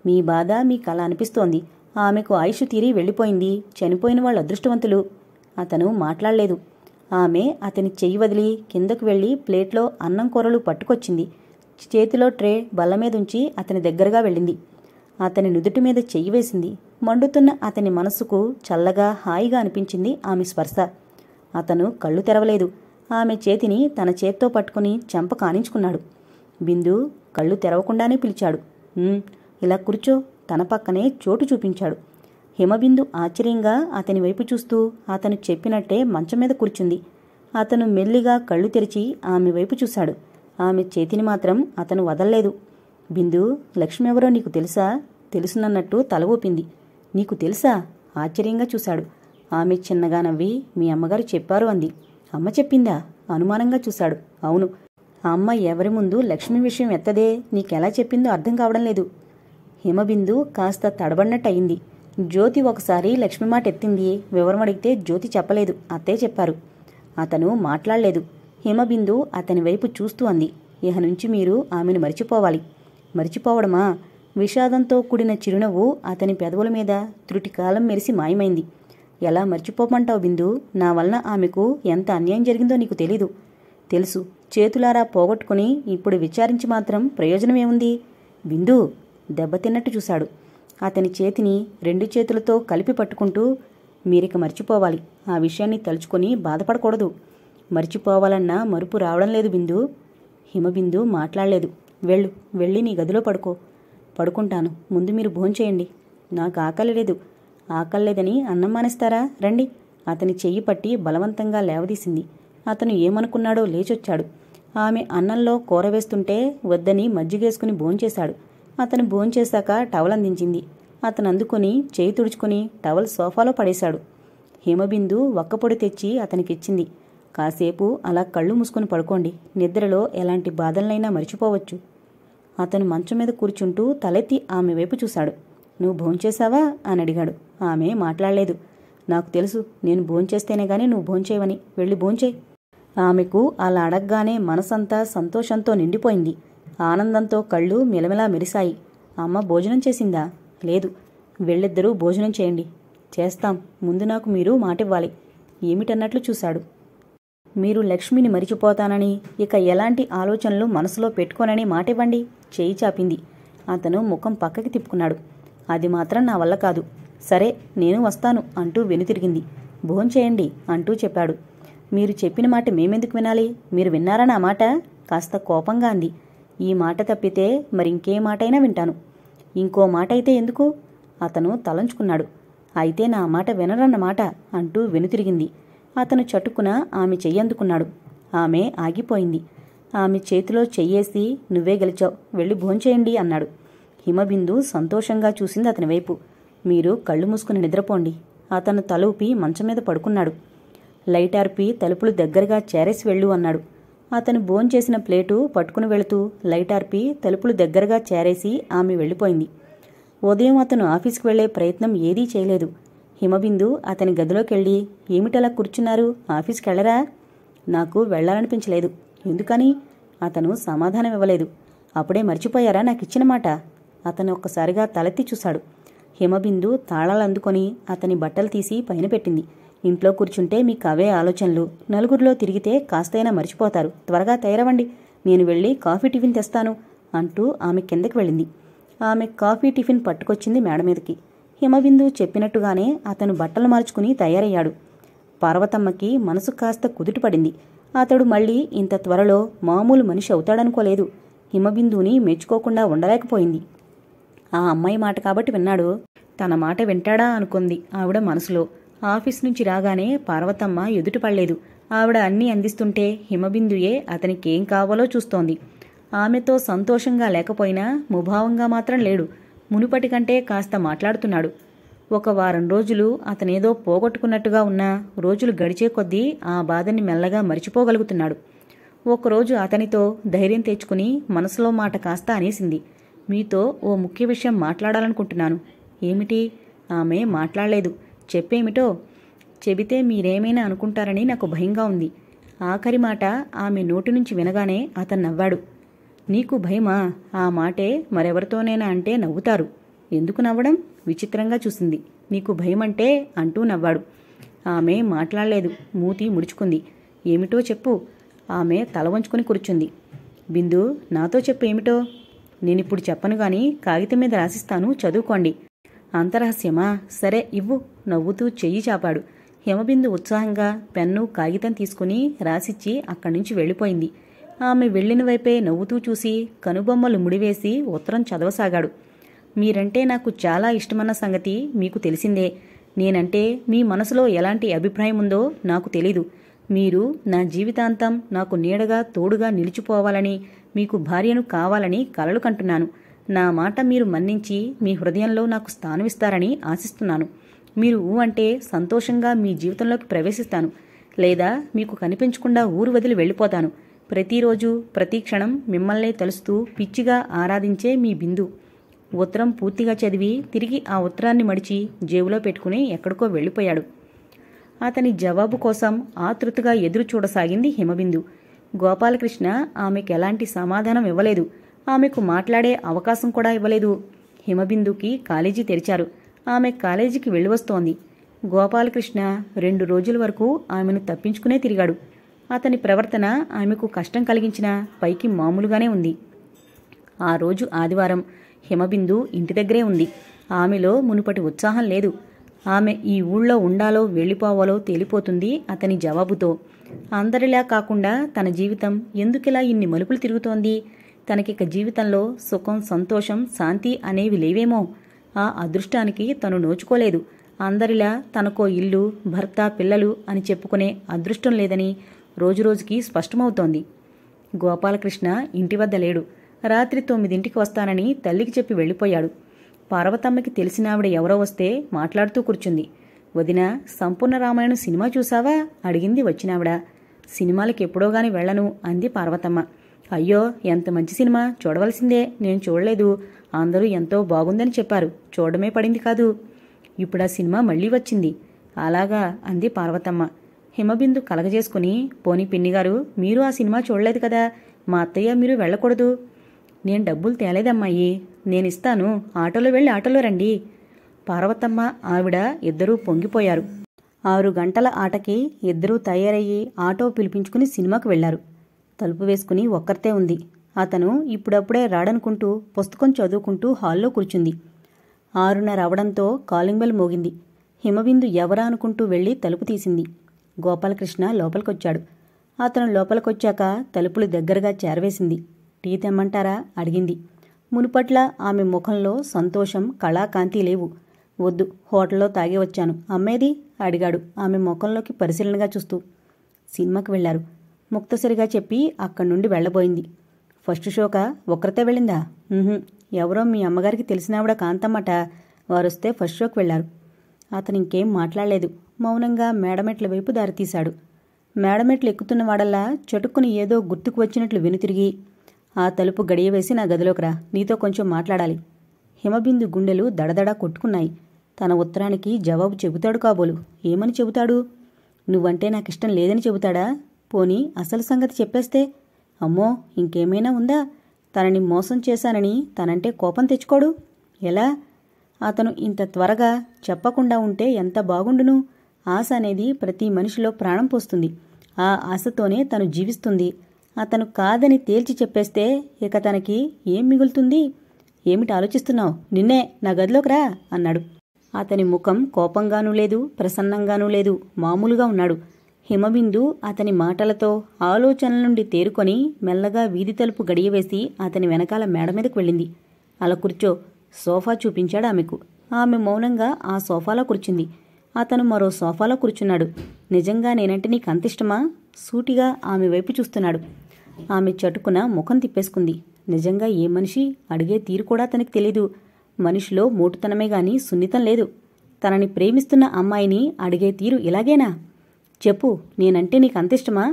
మీ బాధ మీకు అలా అనిపిస్తోంది ఆమెకు ఆయుషు తీరి వెళ్ళిపోయింది చనిపోయిన వాళ్ళ అదృష్టవంతులు అతను మాట్లాడలేదు ఆమె అతని చెయ్యి వదిలి కిందకు వెళ్ళి ప్లేట్లో అన్నం కూరలు పట్టుకొచ్చింది చేతిలో ట్రే బల్ల ఉంచి అతని దగ్గరగా వెళ్ళింది అతని నుదుటి మీద చెయ్యి వేసింది మండుతున్న అతని మనసుకు చల్లగా హాయిగా అనిపించింది ఆమె స్పర్శ అతను కళ్ళు తెరవలేదు ఆమె చేతిని తన చేత్తో పట్టుకుని చెంప కానించుకున్నాడు బిందు కళ్ళు తెరవకుండానే పిలిచాడు ఇలా కూర్చో తన పక్కనే చోటు చూపించాడు హిమబిందు ఆశ్చర్యంగా అతని వైపు చూస్తూ అతను చెప్పినట్టే మంచం మీద కూర్చుంది అతను మెల్లిగా కళ్ళు తెరిచి ఆమె వైపు చూశాడు ఆమె చేతిని మాత్రం అతను వదల్లేదు బిందు లక్ష్మి ఎవరో నీకు తెలుసా తెలుసునన్నట్టు తల ఊపింది నీకు తెలుసా ఆశ్చర్యంగా చూశాడు ఆమె చిన్నగా నవ్వి మీ అమ్మగారు చెప్పారు అంది అమ్మ చెప్పిందా అనుమానంగా చూశాడు అవును ఆ అమ్మ ఎవరి ముందు లక్ష్మి విషయం ఎత్తదే నీకెలా చెప్పిందో అర్థం కావడం లేదు హిమబిందు కాస్త తడబడినట్టు అయింది జ్యోతి ఒకసారి లక్ష్మి మాట ఎత్తింది వివరం అడిగితే జ్యోతి చెప్పలేదు అత్తే చెప్పారు అతను మాట్లాడలేదు హిమబిందు అతని వైపు చూస్తూ అంది ఇహ నుంచి మీరు ఆమెను మరిచిపోవాలి మరిచిపోవడమా విషాదంతో కూడిన చిరునవ్వు అతని పెదవుల మీద త్రుటికాలం మెరిసి మాయమైంది ఎలా మర్చిపోమంటావు బిందు నా వలన ఆమెకు ఎంత అన్యాయం జరిగిందో నీకు తెలీదు తెలుసు చేతులారా పోగొట్టుకుని ఇప్పుడు విచారించి మాత్రం ప్రయోజనమేముంది బిందు దెబ్బతిన్నట్టు చూశాడు అతని చేతిని రెండు చేతులతో కలిపి పట్టుకుంటూ మీరిక మర్చిపోవాలి ఆ విషయాన్ని తలుచుకొని బాధపడకూడదు మర్చిపోవాలన్నా మరుపు రావడం లేదు బిందు హిమబిందు మాట్లాడలేదు వెళ్ళు వెళ్ళి నీ గదిలో పడుకో పడుకుంటాను ముందు మీరు భోంచేయండి నాకు ఆకలి లేదు ఆకలి లేదని అన్నం మానేస్తారా రండి అతని చెయ్యి పట్టి బలవంతంగా లేవదీసింది అతను ఏమనుకున్నాడో లేచొచ్చాడు ఆమె అన్నంలో కూర వేస్తుంటే వద్దని మజ్జిగేసుకుని భోంచేశాడు అతను భోంచేశాక టవల్ అందించింది అతను అందుకుని చేయి తుడుచుకుని టవల్ సోఫాలో పడేశాడు హేమబిందు ఒక్కపొడి తెచ్చి అతనికిచ్చింది కాసేపు అలా కళ్ళు మూసుకుని పడుకోండి నిద్రలో ఎలాంటి బాధలనైనా మర్చిపోవచ్చు అతను మంచం మీద కూర్చుంటూ తలెత్తి ఆమె వైపు చూశాడు నువ్వు భోంచేశావా అని అడిగాడు ఆమె మాట్లాడలేదు నాకు తెలుసు నేను భోంచేస్తేనే గాని నువ్వు భోంచేయవని వెళ్ళి భోంచేయి ఆమెకు అలా అడగగానే మనసంతా సంతోషంతో నిండిపోయింది ఆనందంతో కళ్ళు మిలమిలా మెరిశాయి అమ్మ భోజనం చేసిందా లేదు వెళ్ళిద్దరూ భోజనం చేయండి చేస్తాం ముందు నాకు మీరు మాటివ్వాలి ఏమిటన్నట్లు చూశాడు మీరు లక్ష్మిని మరిచిపోతానని ఇక ఎలాంటి ఆలోచనలు మనసులో పెట్టుకోనని మాటివ్వండి చేయి చాపింది అతను ముఖం పక్కకి తిప్పుకున్నాడు అది మాత్రం నా వల్ల కాదు సరే నేను వస్తాను అంటూ వెనుతిరిగింది భోంచేయండి అంటూ చెప్పాడు మీరు చెప్పిన మాట మేమెందుకు వినాలి మీరు విన్నారా నా మాట కాస్త కోపంగా అంది ఈ మాట తప్పితే మరింకే మాటైనా వింటాను ఇంకో మాట అయితే ఎందుకు అతను తలంచుకున్నాడు అయితే నా మాట వినరన్నమాట అంటూ వెనుతిరిగింది అతను చటుకున ఆమె చెయ్యందుకున్నాడు ఆమె ఆగిపోయింది ఆమె చేతిలో చెయ్యేసి నువ్వే గెలిచావు వెళ్ళి భోంచేయండి అన్నాడు హిమబిందు సంతోషంగా చూసింది అతని వైపు మీరు కళ్ళు మూసుకుని నిద్రపోండి అతను ఊపి మంచం మీద పడుకున్నాడు లైట్ ఆర్పి తలుపులు దగ్గరగా చేరేసి వెళ్ళు అన్నాడు అతను భోంచేసిన ప్లేటు పట్టుకుని వెళుతూ లైట్ ఆర్పి తలుపులు దగ్గరగా చేరేసి ఆమె వెళ్ళిపోయింది ఉదయం అతను ఆఫీస్కి వెళ్లే ప్రయత్నం ఏదీ చేయలేదు హిమబిందు అతని గదిలోకి వెళ్ళి ఏమిటలా కూర్చున్నారు ఆఫీస్కి నాకు వెళ్ళాలనిపించలేదు ఎందుకని అతను సమాధానం ఇవ్వలేదు అప్పుడే మర్చిపోయారా నాకు ఇచ్చిన మాట అతను ఒక్కసారిగా తలెత్తి చూశాడు హిమబిందు తాళాలు అందుకొని అతని బట్టలు తీసి పైన పెట్టింది ఇంట్లో కూర్చుంటే మీకు అవే ఆలోచనలు నలుగురిలో తిరిగితే కాస్తైనా మర్చిపోతారు త్వరగా తయారవండి నేను వెళ్ళి కాఫీ టిఫిన్ తెస్తాను అంటూ ఆమె కిందకి వెళ్ళింది ఆమె కాఫీ టిఫిన్ పట్టుకొచ్చింది మేడ మీదకి హిమబిందు చెప్పినట్టుగానే అతను బట్టలు మార్చుకుని తయారయ్యాడు పార్వతమ్మకి మనసు కాస్త కుదుటిపడింది అతడు మళ్ళీ ఇంత త్వరలో మామూలు మనిషి అవుతాడనుకోలేదు హిమబిందుని మెచ్చుకోకుండా ఉండలేకపోయింది ఆ అమ్మాయి మాట కాబట్టి విన్నాడు తన మాట వింటాడా అనుకుంది ఆవిడ మనసులో ఆఫీస్ నుంచి రాగానే పార్వతమ్మ ఎదుటిపడలేదు పడలేదు ఆవిడ అన్నీ అందిస్తుంటే హిమబిందుయే అతనికేం కావాలో చూస్తోంది ఆమెతో సంతోషంగా లేకపోయినా ముభావంగా మాత్రం లేడు మునుపటి కంటే కాస్త మాట్లాడుతున్నాడు ఒక వారం రోజులు అతనేదో పోగొట్టుకున్నట్టుగా ఉన్న రోజులు గడిచే కొద్దీ ఆ బాధని మెల్లగా మరిచిపోగలుగుతున్నాడు ఒకరోజు అతనితో ధైర్యం తెచ్చుకుని మనసులో మాట కాస్త అనేసింది మీతో ఓ ముఖ్య విషయం మాట్లాడాలనుకుంటున్నాను ఏమిటి ఆమె మాట్లాడలేదు చెప్పేమిటో చెబితే మీరేమైనా అనుకుంటారని నాకు భయంగా ఉంది ఆఖరి మాట ఆమె నోటి నుంచి వినగానే అతను నవ్వాడు నీకు భయమా ఆ మాటే మరెవరితోనైనా అంటే నవ్వుతారు ఎందుకు నవ్వడం విచిత్రంగా చూసింది నీకు భయమంటే అంటూ నవ్వాడు ఆమె మాట్లాడలేదు మూతి ముడుచుకుంది ఏమిటో చెప్పు ఆమె తల వంచుకొని కూర్చుంది బిందు నాతో చెప్పు ఏమిటో నేనిప్పుడు చెప్పను గాని కాగితం మీద రాసిస్తాను చదువుకోండి అంతరహస్యమా సరే ఇవ్వు నవ్వుతూ చెయ్యి చాపాడు హేమబిందు ఉత్సాహంగా పెన్ను కాగితం తీసుకుని రాసిచ్చి అక్కడి నుంచి వెళ్ళిపోయింది ఆమె వెళ్ళిన వైపే నవ్వుతూ చూసి కనుబొమ్మలు ముడివేసి ఉత్తరం చదవసాగాడు మీరంటే నాకు చాలా ఇష్టమన్న సంగతి మీకు తెలిసిందే నేనంటే మీ మనసులో ఎలాంటి అభిప్రాయం ఉందో నాకు తెలీదు మీరు నా జీవితాంతం నాకు నీడగా తోడుగా నిలిచిపోవాలని మీకు భార్యను కావాలని కలలు కంటున్నాను నా మాట మీరు మన్నించి మీ హృదయంలో నాకు స్థానమిస్తారని ఆశిస్తున్నాను మీరు ఊ అంటే సంతోషంగా మీ జీవితంలోకి ప్రవేశిస్తాను లేదా మీకు కనిపించకుండా ఊరు వదిలి వెళ్ళిపోతాను ప్రతిరోజు ప్రతి క్షణం మిమ్మల్నే తలుస్తూ పిచ్చిగా ఆరాధించే మీ బిందు ఉత్తరం పూర్తిగా చదివి తిరిగి ఆ ఉత్తరాన్ని మడిచి జేబులో పెట్టుకుని ఎక్కడికో వెళ్ళిపోయాడు అతని జవాబు కోసం ఆతృతగా ఎదురు చూడసాగింది హిమబిందు గోపాలకృష్ణ ఆమెకు ఎలాంటి సమాధానం ఇవ్వలేదు ఆమెకు మాట్లాడే అవకాశం కూడా ఇవ్వలేదు హిమబిందుకి కాలేజీ తెరిచారు ఆమె కాలేజీకి వెళ్ళి వస్తోంది గోపాలకృష్ణ రెండు రోజుల వరకు ఆమెను తప్పించుకునే తిరిగాడు అతని ప్రవర్తన ఆమెకు కష్టం కలిగించిన పైకి మామూలుగానే ఉంది ఆ రోజు ఆదివారం హిమబిందు ఇంటి దగ్గరే ఉంది ఆమెలో మునుపటి ఉత్సాహం లేదు ఆమె ఈ ఊళ్ళో ఉండాలో వెళ్ళిపోవాలో తేలిపోతుంది అతని జవాబుతో అందరిలా కాకుండా తన జీవితం ఎందుకిలా ఇన్ని మలుపులు తిరుగుతోంది తనకిక జీవితంలో సుఖం సంతోషం శాంతి అనేవి లేవేమో ఆ అదృష్టానికి తను నోచుకోలేదు అందరిలా తనకో ఇల్లు భర్త పిల్లలు అని చెప్పుకునే అదృష్టం లేదని రోజురోజుకి స్పష్టమవుతోంది గోపాలకృష్ణ ఇంటి వద్ద లేడు రాత్రి తొమ్మిదింటికి వస్తానని తల్లికి చెప్పి వెళ్ళిపోయాడు పార్వతమ్మకి తెలిసినావిడ ఎవరో వస్తే మాట్లాడుతూ కూర్చుంది వదిన సంపూర్ణ రామాయణం సినిమా చూసావా అడిగింది వచ్చినావిడ సినిమాలకు ఎప్పుడో గాని వెళ్ళను అంది పార్వతమ్మ అయ్యో ఎంత మంచి సినిమా చూడవలసిందే నేను చూడలేదు అందరూ ఎంతో బాగుందని చెప్పారు చూడమే పడింది కాదు ఇప్పుడు ఆ సినిమా మళ్ళీ వచ్చింది అలాగా అంది పార్వతమ్మ హిమబిందు కలగజేసుకుని పిన్ని పిన్నిగారు మీరు ఆ సినిమా చూడలేదు కదా మా అత్తయ్య మీరు వెళ్ళకూడదు నేను డబ్బులు తేలేదమ్మాయి నేనిస్తాను ఆటోలో వెళ్ళి ఆటోలో రండి పార్వతమ్మ ఆవిడ ఇద్దరూ పొంగిపోయారు ఆరు గంటల ఆటకి ఇద్దరూ తయారయ్యి ఆటో పిలిపించుకుని సినిమాకు వెళ్లారు తలుపు వేసుకుని ఒక్కరితే ఉంది అతను ఇప్పుడప్పుడే రాడనుకుంటూ పుస్తకం చదువుకుంటూ హాల్లో కూర్చుంది ఆరున రావడంతో కాలింగ్ బెల్ మోగింది హిమబిందు ఎవరా అనుకుంటూ వెళ్ళి తలుపు తీసింది గోపాలకృష్ణ లోపలికొచ్చాడు అతను లోపలికొచ్చాక తలుపులు దగ్గరగా చేరవేసింది టీ తెమ్మంటారా అడిగింది మునుపట్ల ఆమె ముఖంలో సంతోషం కళాకాంతి లేవు వద్దు హోటల్లో తాగి వచ్చాను అమ్మేది అడిగాడు ఆమె ముఖంలోకి పరిశీలనగా చూస్తూ సినిమాకి వెళ్లారు ముక్తసరిగా చెప్పి అక్కడి నుండి వెళ్లబోయింది ఫస్ట్ షోక ఒకరితే వెళ్ళిందా ఎవరో మీ అమ్మగారికి తెలిసినావిడ కాంతమ్మట వారొస్తే ఫస్ట్ షోకి వెళ్లారు అతను ఇంకేం మాట్లాడలేదు మౌనంగా మేడమెట్ల వైపు దారితీశాడు మేడమెట్లు ఎక్కుతున్నవాడల్లా చటుక్కుని ఏదో గుర్తుకు వచ్చినట్లు వెనుతిరిగి ఆ తలుపు గడియవేసి నా గదిలోకి రా నీతో కొంచెం మాట్లాడాలి హిమబిందు గుండెలు దడదడా కొట్టుకున్నాయి తన ఉత్తరానికి జవాబు చెబుతాడు కాబోలు ఏమని చెబుతాడు నువ్వంటే నాకిష్టం లేదని చెబుతాడా పోనీ అసలు సంగతి చెప్పేస్తే అమ్మో ఇంకేమైనా ఉందా తనని మోసం చేశానని తనంటే కోపం తెచ్చుకోడు ఎలా అతను ఇంత త్వరగా చెప్పకుండా ఉంటే ఎంత బాగుండును ఆశ అనేది ప్రతి మనిషిలో ప్రాణం పోస్తుంది ఆ ఆశతోనే తను జీవిస్తుంది అతను కాదని తేల్చి చెప్పేస్తే ఇక తనకి ఏం మిగులుతుంది ఏమిటి ఆలోచిస్తున్నావు నిన్నే నా గదిలోకి రా అన్నాడు అతని ముఖం కోపంగానూ లేదు ప్రసన్నంగానూ లేదు మామూలుగా ఉన్నాడు హిమబిందు అతని మాటలతో ఆలోచనల నుండి తేరుకొని మెల్లగా వీధి తలుపు గడియవేసి అతని వెనకాల మేడ మీదకు వెళ్ళింది అలా కూర్చో సోఫా చూపించాడు ఆమెకు ఆమె మౌనంగా ఆ సోఫాలో కూర్చుంది అతను మరో సోఫాలో కూర్చున్నాడు నిజంగా నేనంటే నీకు అంత ఇష్టమా సూటిగా ఆమె వైపు చూస్తున్నాడు ఆమె చటుకున ముఖం తిప్పేసుకుంది నిజంగా ఏ మనిషి అడిగే తీరు కూడా తనకి తెలీదు మనిషిలో మోటుతనమే గాని సున్నితం లేదు తనని ప్రేమిస్తున్న అమ్మాయిని అడిగే తీరు ఇలాగేనా చెప్పు నేనంటే నీకు అంతిష్టమా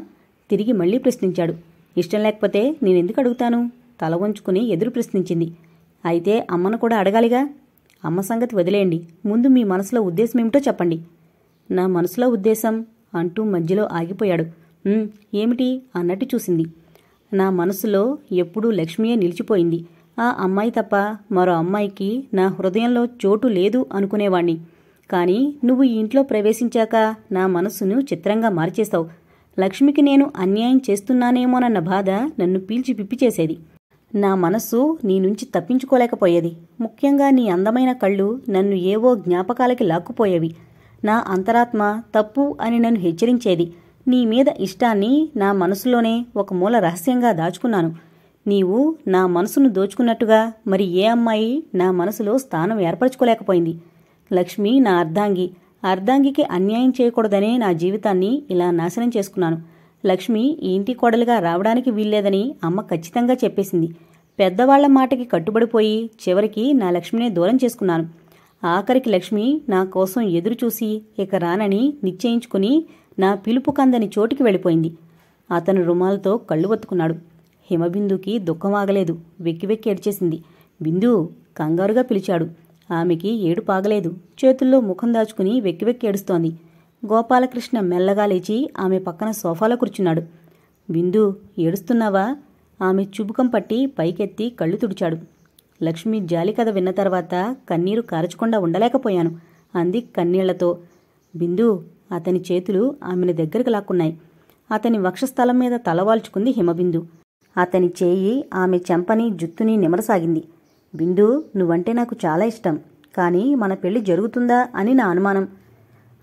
తిరిగి మళ్ళీ ప్రశ్నించాడు ఇష్టం లేకపోతే నేనెందుకు అడుగుతాను తల వంచుకుని ఎదురు ప్రశ్నించింది అయితే అమ్మను కూడా అడగాలిగా అమ్మ సంగతి వదిలేయండి ముందు మీ మనసులో ఉద్దేశం ఏమిటో చెప్పండి నా మనసులో ఉద్దేశం అంటూ మధ్యలో ఆగిపోయాడు ఏమిటి అన్నట్టు చూసింది నా మనసులో ఎప్పుడూ లక్ష్మియే నిలిచిపోయింది ఆ అమ్మాయి తప్ప మరో అమ్మాయికి నా హృదయంలో చోటు లేదు అనుకునేవాణ్ణి కానీ నువ్వు ఈ ఇంట్లో ప్రవేశించాక నా మనస్సును చిత్రంగా మార్చేస్తావు లక్ష్మికి నేను అన్యాయం చేస్తున్నానేమోనన్న బాధ నన్ను పీల్చి పిప్పి చేసేది నా మనస్సు నీ నుంచి తప్పించుకోలేకపోయేది ముఖ్యంగా నీ అందమైన కళ్ళు నన్ను ఏవో జ్ఞాపకాలకి లాక్కుపోయేవి నా అంతరాత్మ తప్పు అని నన్ను హెచ్చరించేది నీ మీద ఇష్టాన్ని నా మనసులోనే ఒక మూల రహస్యంగా దాచుకున్నాను నీవు నా మనసును దోచుకున్నట్టుగా మరి ఏ అమ్మాయి నా మనసులో స్థానం ఏర్పరచుకోలేకపోయింది లక్ష్మి నా అర్ధాంగి అర్ధాంగికి అన్యాయం చేయకూడదనే నా జీవితాన్ని ఇలా నాశనం చేసుకున్నాను లక్ష్మి ఇంటి కోడలుగా రావడానికి వీల్లేదని అమ్మ ఖచ్చితంగా చెప్పేసింది పెద్దవాళ్ల మాటకి కట్టుబడిపోయి చివరికి నా లక్ష్మినే దూరం చేసుకున్నాను ఆఖరికి లక్ష్మి నా కోసం ఎదురుచూసి ఇక రానని నిశ్చయించుకుని నా పిలుపు కందని చోటికి వెళ్ళిపోయింది అతను రుమాలతో కళ్ళు ఒత్తుకున్నాడు హిమబిందుకి దుఃఖం ఆగలేదు వెక్కి వెక్కి ఏడ్చేసింది బిందు కంగారుగా పిలిచాడు ఆమెకి ఏడు పాగలేదు చేతుల్లో ముఖం దాచుకుని వెక్కి వెక్కి ఏడుస్తోంది గోపాలకృష్ణ మెల్లగా లేచి ఆమె పక్కన సోఫాలో కూర్చున్నాడు బిందు ఏడుస్తున్నావా ఆమె చుబుకం పట్టి పైకెత్తి కళ్ళు తుడిచాడు లక్ష్మి జాలి కథ విన్న తర్వాత కన్నీరు కారచకుండా ఉండలేకపోయాను అంది కన్నీళ్లతో బిందు అతని చేతులు ఆమెను దగ్గరికి లాక్కున్నాయి అతని వక్షస్థలం మీద తలవాల్చుకుంది హిమబిందు అతని చేయి ఆమె చెంపని జుత్తుని నిమరసాగింది బిందు నువ్వంటే నాకు చాలా ఇష్టం కానీ మన పెళ్లి జరుగుతుందా అని నా అనుమానం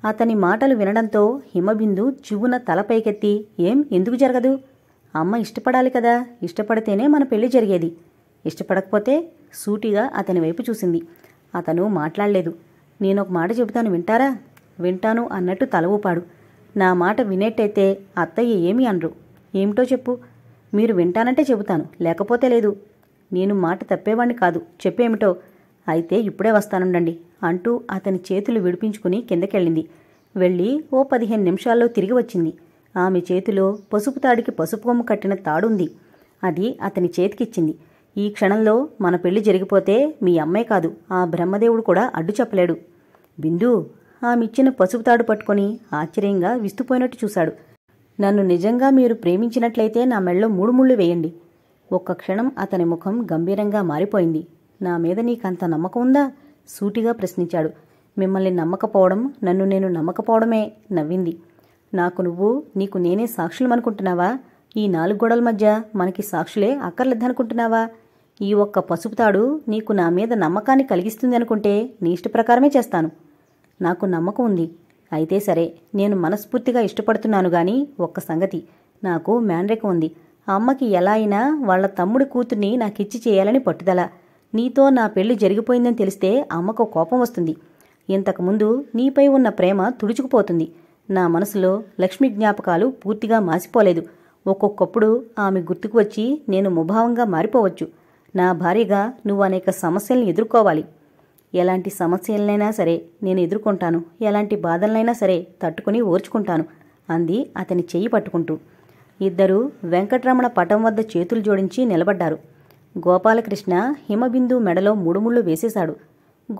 అతని మాటలు వినడంతో హిమబిందు చివున తలపైకెత్తి ఏం ఎందుకు జరగదు అమ్మ ఇష్టపడాలి కదా ఇష్టపడితేనే మన పెళ్లి జరిగేది ఇష్టపడకపోతే సూటిగా అతని వైపు చూసింది అతను మాట్లాడలేదు నేనొక మాట చెబుతాను వింటారా వింటాను అన్నట్టు తల ఊపాడు నా మాట వినేట్టయితే అత్తయ్య ఏమి అనరు ఏమిటో చెప్పు మీరు వింటానంటే చెబుతాను లేకపోతే లేదు నేను మాట తప్పేవాణ్ణి కాదు చెప్పేమిటో అయితే ఇప్పుడే వస్తానుండండి అంటూ అతని చేతులు విడిపించుకుని కిందకెళ్ళింది వెళ్ళి ఓ పదిహేను నిమిషాల్లో తిరిగి వచ్చింది ఆమె చేతిలో పసుపు తాడికి పసుపు కొమ్ము కట్టిన తాడుంది అది అతని చేతికిచ్చింది ఈ క్షణంలో మన పెళ్లి జరిగిపోతే మీ అమ్మే కాదు ఆ బ్రహ్మదేవుడు కూడా అడ్డు చెప్పలేడు బిందు ఆమెచ్చిన పసుపు తాడు పట్టుకొని ఆశ్చర్యంగా విస్తుపోయినట్టు చూశాడు నన్ను నిజంగా మీరు ప్రేమించినట్లయితే నా మెళ్ళో మూడు ముళ్ళు వేయండి ఒక్క క్షణం అతని ముఖం గంభీరంగా మారిపోయింది నా మీద నీకంత నమ్మకం ఉందా సూటిగా ప్రశ్నించాడు మిమ్మల్ని నమ్మకపోవడం నన్ను నేను నమ్మకపోవడమే నవ్వింది నాకు నువ్వు నీకు నేనే సాక్షులు అనుకుంటున్నావా ఈ నాలుగు గొడవల మధ్య మనకి సాక్షులే అక్కర్లేదనుకుంటున్నావా ఈ ఒక్క పసుపు తాడు నీకు నా మీద నమ్మకాన్ని కలిగిస్తుంది అనుకుంటే నీ ఇష్ట ప్రకారమే చేస్తాను నాకు నమ్మకం ఉంది అయితే సరే నేను మనస్ఫూర్తిగా ఇష్టపడుతున్నాను గాని ఒక్క సంగతి నాకు మేనరిక ఉంది ఆ అమ్మకి ఎలా అయినా వాళ్ల తమ్ముడి కూతుర్ని నాకిచ్చి చేయాలని పట్టుదల నీతో నా పెళ్లి జరిగిపోయిందని తెలిస్తే అమ్మకు కోపం వస్తుంది ఇంతకుముందు నీపై ఉన్న ప్రేమ తుడుచుకుపోతుంది నా మనసులో లక్ష్మి జ్ఞాపకాలు పూర్తిగా మాసిపోలేదు ఒక్కొక్కప్పుడు ఆమె గుర్తుకు వచ్చి నేను ముభావంగా మారిపోవచ్చు నా భార్యగా నువ్వు అనేక సమస్యల్ని ఎదుర్కోవాలి ఎలాంటి సమస్యలనైనా సరే నేను ఎదుర్కొంటాను ఎలాంటి బాధలనైనా సరే తట్టుకుని ఓర్చుకుంటాను అంది అతని చెయ్యి పట్టుకుంటూ ఇద్దరూ వెంకటరమణ పటం వద్ద చేతులు జోడించి నిలబడ్డారు గోపాలకృష్ణ హిమబిందు మెడలో ముడుముళ్ళు వేసేశాడు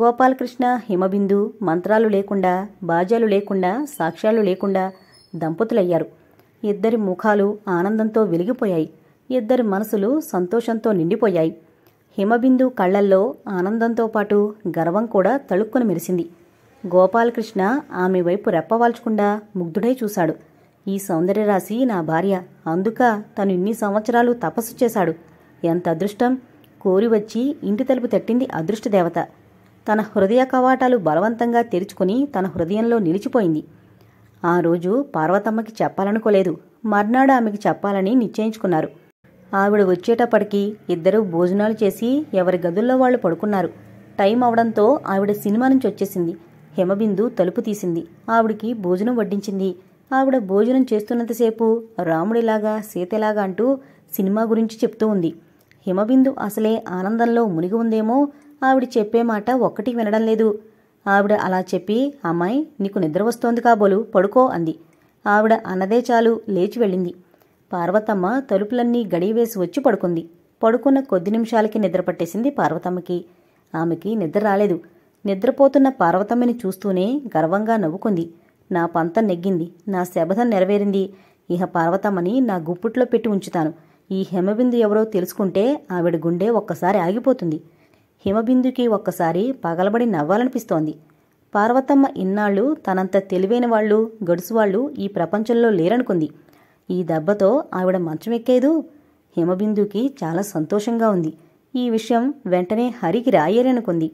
గోపాలకృష్ణ హిమబిందు మంత్రాలు లేకుండా బాజాలు లేకుండా సాక్ష్యాలు లేకుండా దంపతులయ్యారు ఇద్దరి ముఖాలు ఆనందంతో వెలిగిపోయాయి ఇద్దరి మనసులు సంతోషంతో నిండిపోయాయి హిమబిందు కళ్లల్లో ఆనందంతో పాటు గర్వం కూడా తళుక్కుని మెరిసింది గోపాలకృష్ణ ఆమె వైపు రెప్పవాల్చకుండా ముగ్ధుడై చూశాడు ఈ సౌందర్యరాశి నా భార్య అందుక తను ఇన్ని సంవత్సరాలు తపస్సు చేశాడు ఎంత అదృష్టం కోరి వచ్చి ఇంటి తలుపు తట్టింది అదృష్ట దేవత తన హృదయ కవాటాలు బలవంతంగా తెరుచుకుని తన హృదయంలో నిలిచిపోయింది ఆ రోజు పార్వతమ్మకి చెప్పాలనుకోలేదు మర్నాడు ఆమెకి చెప్పాలని నిశ్చయించుకున్నారు ఆవిడ వచ్చేటప్పటికి ఇద్దరూ భోజనాలు చేసి ఎవరి గదుల్లో వాళ్ళు పడుకున్నారు టైం అవడంతో ఆవిడ సినిమా నుంచి వచ్చేసింది హిమబిందు తలుపు తీసింది ఆవిడికి భోజనం వడ్డించింది ఆవిడ భోజనం చేస్తున్నంతసేపు రాముడిలాగా సీతలాగా అంటూ సినిమా గురించి చెప్తూ ఉంది హిమబిందు అసలే ఆనందంలో మునిగి ఉందేమో ఆవిడ చెప్పే మాట ఒక్కటి వినడం లేదు ఆవిడ అలా చెప్పి అమ్మాయి నీకు నిద్ర వస్తోంది కాబోలు పడుకో అంది ఆవిడ అన్నదే చాలు లేచి వెళ్ళింది పార్వతమ్మ తలుపులన్నీ గడివేసి వచ్చి పడుకుంది పడుకున్న కొద్ది నిమిషాలకి నిద్ర పట్టేసింది పార్వతమ్మకి ఆమెకి నిద్ర రాలేదు నిద్రపోతున్న పార్వతమ్మని చూస్తూనే గర్వంగా నవ్వుకుంది నా పంత నెగ్గింది నా శబధం నెరవేరింది ఇహ పార్వతమ్మని నా గుప్పుట్లో పెట్టి ఉంచుతాను ఈ హిమబిందు ఎవరో తెలుసుకుంటే ఆవిడ గుండె ఒక్కసారి ఆగిపోతుంది హిమబిందుకి ఒక్కసారి పగలబడి నవ్వాలనిపిస్తోంది పార్వతమ్మ ఇన్నాళ్ళు తనంత తెలివైన వాళ్ళు గడుసువాళ్ళు ఈ ప్రపంచంలో లేరనుకుంది ఈ దెబ్బతో ఆవిడ మంచం ఎక్కేదు హిమబిందుకి చాలా సంతోషంగా ఉంది ఈ విషయం వెంటనే హరికి రాయాలనుకుంది